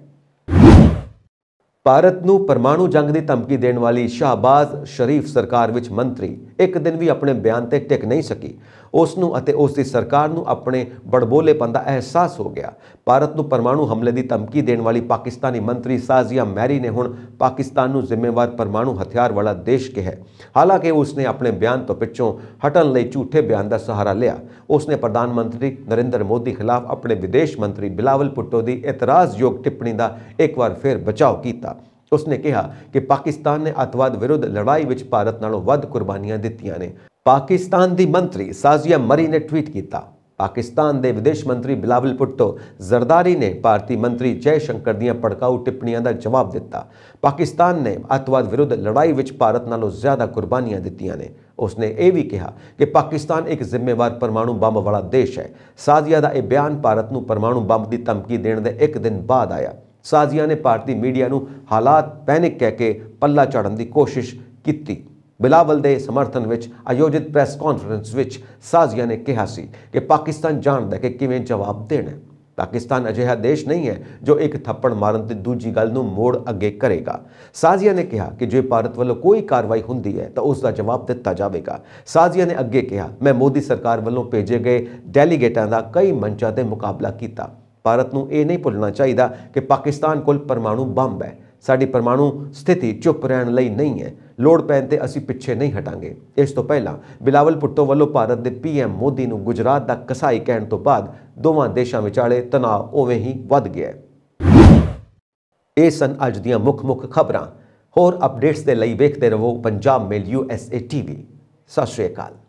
ਭਾਰਤ ਨੂੰ ਪਰਮਾਣੂ ਜੰਗ ਦੀ ਧਮਕੀ ਦੇਣ ਵਾਲੀ ਸ਼ਾਹਬਾਜ਼ ਸ਼ਰੀਫ ਸਰਕਾਰ ਵਿੱਚ ਮੰਤਰੀ ਇੱਕ ਦਿਨ ਵੀ ਆਪਣੇ ਬਿਆਨ ਤੇ ਟਿਕ ਨਹੀਂ ਸਕੀ ਉਸ ਨੂੰ ਅਤੇ ਉਸ ਦੀ ਸਰਕਾਰ ਨੂੰ ਆਪਣੇ ਬੜਬੋਲੇਪਨ ਦਾ ਅਹਿਸਾਸ ਹੋ ਗਿਆ ਭਾਰਤ ਨੂੰ ਪਰਮਾਣੂ ਹਮਲੇ ਦੀ ਧਮਕੀ ਦੇਣ ਵਾਲੀ ਪਾਕਿਸਤਾਨੀ ਮੰਤਰੀ ਸਾਜ਼ੀਆ ਮੈਰੀ ਨੇ ਹੁਣ ਪਾਕਿਸਤਾਨ ਨੂੰ ਜ਼ਿੰਮੇਵਾਰ ਪਰਮਾਣੂ ਹਥਿਆਰ ਵਾਲਾ ਦੇਸ਼ ਕਿਹਾ ਹਾਲਾਂਕਿ ਉਸ ਨੇ ਆਪਣੇ ਬਿਆਨ ਤੋਂ ਪਿੱਛੋਂ ਹਟਣ ਲਈ ਝੂਠੇ ਬਿਆਨ ਦਾ ਸਹਾਰਾ ਲਿਆ ਉਸ ਨੇ ਪ੍ਰਧਾਨ ਮੰਤਰੀ ਨਰਿੰਦਰ ਮੋਦੀ ਖਿਲਾਫ ਆਪਣੇ ਵਿਦੇਸ਼ ਮੰਤਰੀ ਬਿਲਾਵਲ ਪੁੱਟੋ ਦੀ ਇਤਰਾਜ਼ਯੋਗ ਟਿੱਪਣੀ ਦਾ ਇੱਕ ਵਾਰ ਫਿਰ ਬਚਾਅ ਕੀਤਾ ਉਸਨੇ ਕਿਹਾ ਕਿ ਪਾਕਿਸਤਾਨ ਨੇ ਅਤਵਾਦ ਵਿਰੁੱਧ ਲੜਾਈ ਵਿੱਚ ਭਾਰਤ ਨਾਲੋਂ ਵੱਧ ਕੁਰਬਾਨੀਆਂ ਦਿੱਤੀਆਂ ਨੇ ਪਾਕਿਸਤਾਨ ਦੀ ਮੰਤਰੀ ਸਾਜ਼ੀਆ ਮਰੀ ਨੇ ਟਵੀਟ ਕੀਤਾ ਪਾਕਿਸਤਾਨ ਦੇ ਵਿਦੇਸ਼ ਮੰਤਰੀ ਬਿਲਾਵਲ ਪੁੱਟੋ ਜ਼ਰਦਾਰੀ ਨੇ ਭਾਰਤੀ ਮੰਤਰੀ ਜੈ ਸ਼ੰਕਰ ਦੀਆਂ ਪੜਕਾਉ ਟਿੱਪਣੀਆਂ ਦਾ ਜਵਾਬ ਦਿੱਤਾ ਪਾਕਿਸਤਾਨ ਨੇ ਅਤਵਾਦ ਵਿਰੁੱਧ ਲੜਾਈ ਵਿੱਚ ਭਾਰਤ ਨਾਲੋਂ ਜ਼ਿਆਦਾ ਕੁਰਬਾਨੀਆਂ ਦਿੱਤੀਆਂ ਨੇ ਉਸਨੇ ਇਹ ਵੀ ਕਿਹਾ ਕਿ ਪਾਕਿਸਤਾਨ ਇੱਕ ਜ਼ਿੰਮੇਵਾਰ ਪਰਮਾਣੂ ਬੰਬ ਵਾਲਾ ਦੇਸ਼ ਹੈ ਸਾਜ਼ੀਆ ਦਾ ਇਹ ਬਿਆਨ ਭਾਰਤ ਨੂੰ ਪਰਮਾਣੂ ਬੰਬ ਦੀ ਧਮਕੀ ਦੇਣ ਦੇ ਇੱਕ ਦਿਨ ਬਾਅਦ ਆਇਆ ਸਾਜ਼ੀਆ ਨੇ ਭਾਰਤੀ ਮੀਡੀਆ ਨੂੰ ਹਾਲਾਤ ਪੈਨਿਕ ਕਹਿ ਕੇ ਪੱਲਾ ਚੜਨ ਦੀ ਕੋਸ਼ਿਸ਼ ਕੀਤੀ ਬਿਲਾਵਲ ਦੇ ਸਮਰਥਨ ਵਿੱਚ ਆਯੋਜਿਤ ਪ੍ਰੈਸ ਕਾਨਫਰੰਸ ਵਿੱਚ ਸਾਜ਼ੀਆ ਨੇ ਕਿਹਾ ਸੀ ਕਿ ਪਾਕਿਸਤਾਨ ਜਾਣਦਾ ਹੈ ਕਿ ਕਿਵੇਂ ਜਵਾਬ ਦੇਣਾ ਹੈ ਪਾਕਿਸਤਾਨ ਅਜਿਹਾ ਦੇਸ਼ ਨਹੀਂ ਹੈ ਜੋ ਇੱਕ ਥੱਪੜ ਮਾਰਨ ਤੇ ਦੂਜੀ ਗੱਲ ਨੂੰ ਮੋੜ ਅੱਗੇ ਕਰੇਗਾ ਸਾਜ਼ੀਆ ਨੇ ਕਿਹਾ ਕਿ ਜੇ ਭਾਰਤ ਵੱਲੋਂ ਕੋਈ ਕਾਰਵਾਈ ਹੁੰਦੀ ਹੈ ਤਾਂ ਉਸ ਦਾ ਜਵਾਬ ਦਿੱਤਾ ਜਾਵੇਗਾ ਸਾਜ਼ੀਆ ਨੇ ਅੱਗੇ ਕਿਹਾ ਮੈਂ ਮੋਦੀ ਸਰਕਾਰ ਵੱਲੋਂ ਭੇਜੇ ਗਏ ਡੈਲੀਗੇਟਾਂ ਦਾ ਕਈ ਮੰਚਾਂ ਤੇ ਮੁਕਾਬਲਾ ਕੀਤਾ ਭਾਰਤ ਨੂੰ ਇਹ ਨਹੀਂ ਭੁੱਲਣਾ ਚਾਹੀਦਾ ਕਿ ਪਾਕਿਸਤਾਨ ਕੋਲ ਪਰਮਾਣੂ ਬੰਬ ਹੈ ਸਾਡੀ ਪਰਮਾਣੂ ਸਥਿਤੀ ਚੁੱਪ ਰਹਿਣ ਲਈ ਨਹੀਂ ਹੈ ਲੋੜ ਪੈਣ ਤੇ ਅਸੀਂ ਪਿੱਛੇ ਨਹੀਂ ਹਟਾਂਗੇ ਇਸ ਤੋਂ ਪਹਿਲਾਂ ਬਿਲਾਵਲ ਪੁੱਟੋ ਵੱਲੋਂ ਭਾਰਤ ਦੇ ਪੀਐਮ ਮੋਦੀ ਨੂੰ ਗੁਜਰਾਤ ਦਾ ਕਸਾਈ ਕਹਿਣ ਤੋਂ ਬਾਅਦ ਦੋਵਾਂ ਦੇਸ਼ਾਂ ਵਿਚਾਲੇ ਤਣਾਅ ਉਵੇਂ ਹੀ ਵੱਧ ਗਿਆ ਹੈ ਇਹ ਸਨ ਅੱਜ ਦੀਆਂ ਮੁੱਖ-ਮੁੱਖ ਖਬਰਾਂ ਹੋਰ ਅਪਡੇਟਸ ਦੇ ਲਈ ਵੇਖਦੇ ਰਹੋ ਪੰਜਾਬ ਮੇਲ ਯੂਐਸਏ ਟੀਵੀ ਸਤਿ ਸ਼੍ਰੀ ਅਕਾਲ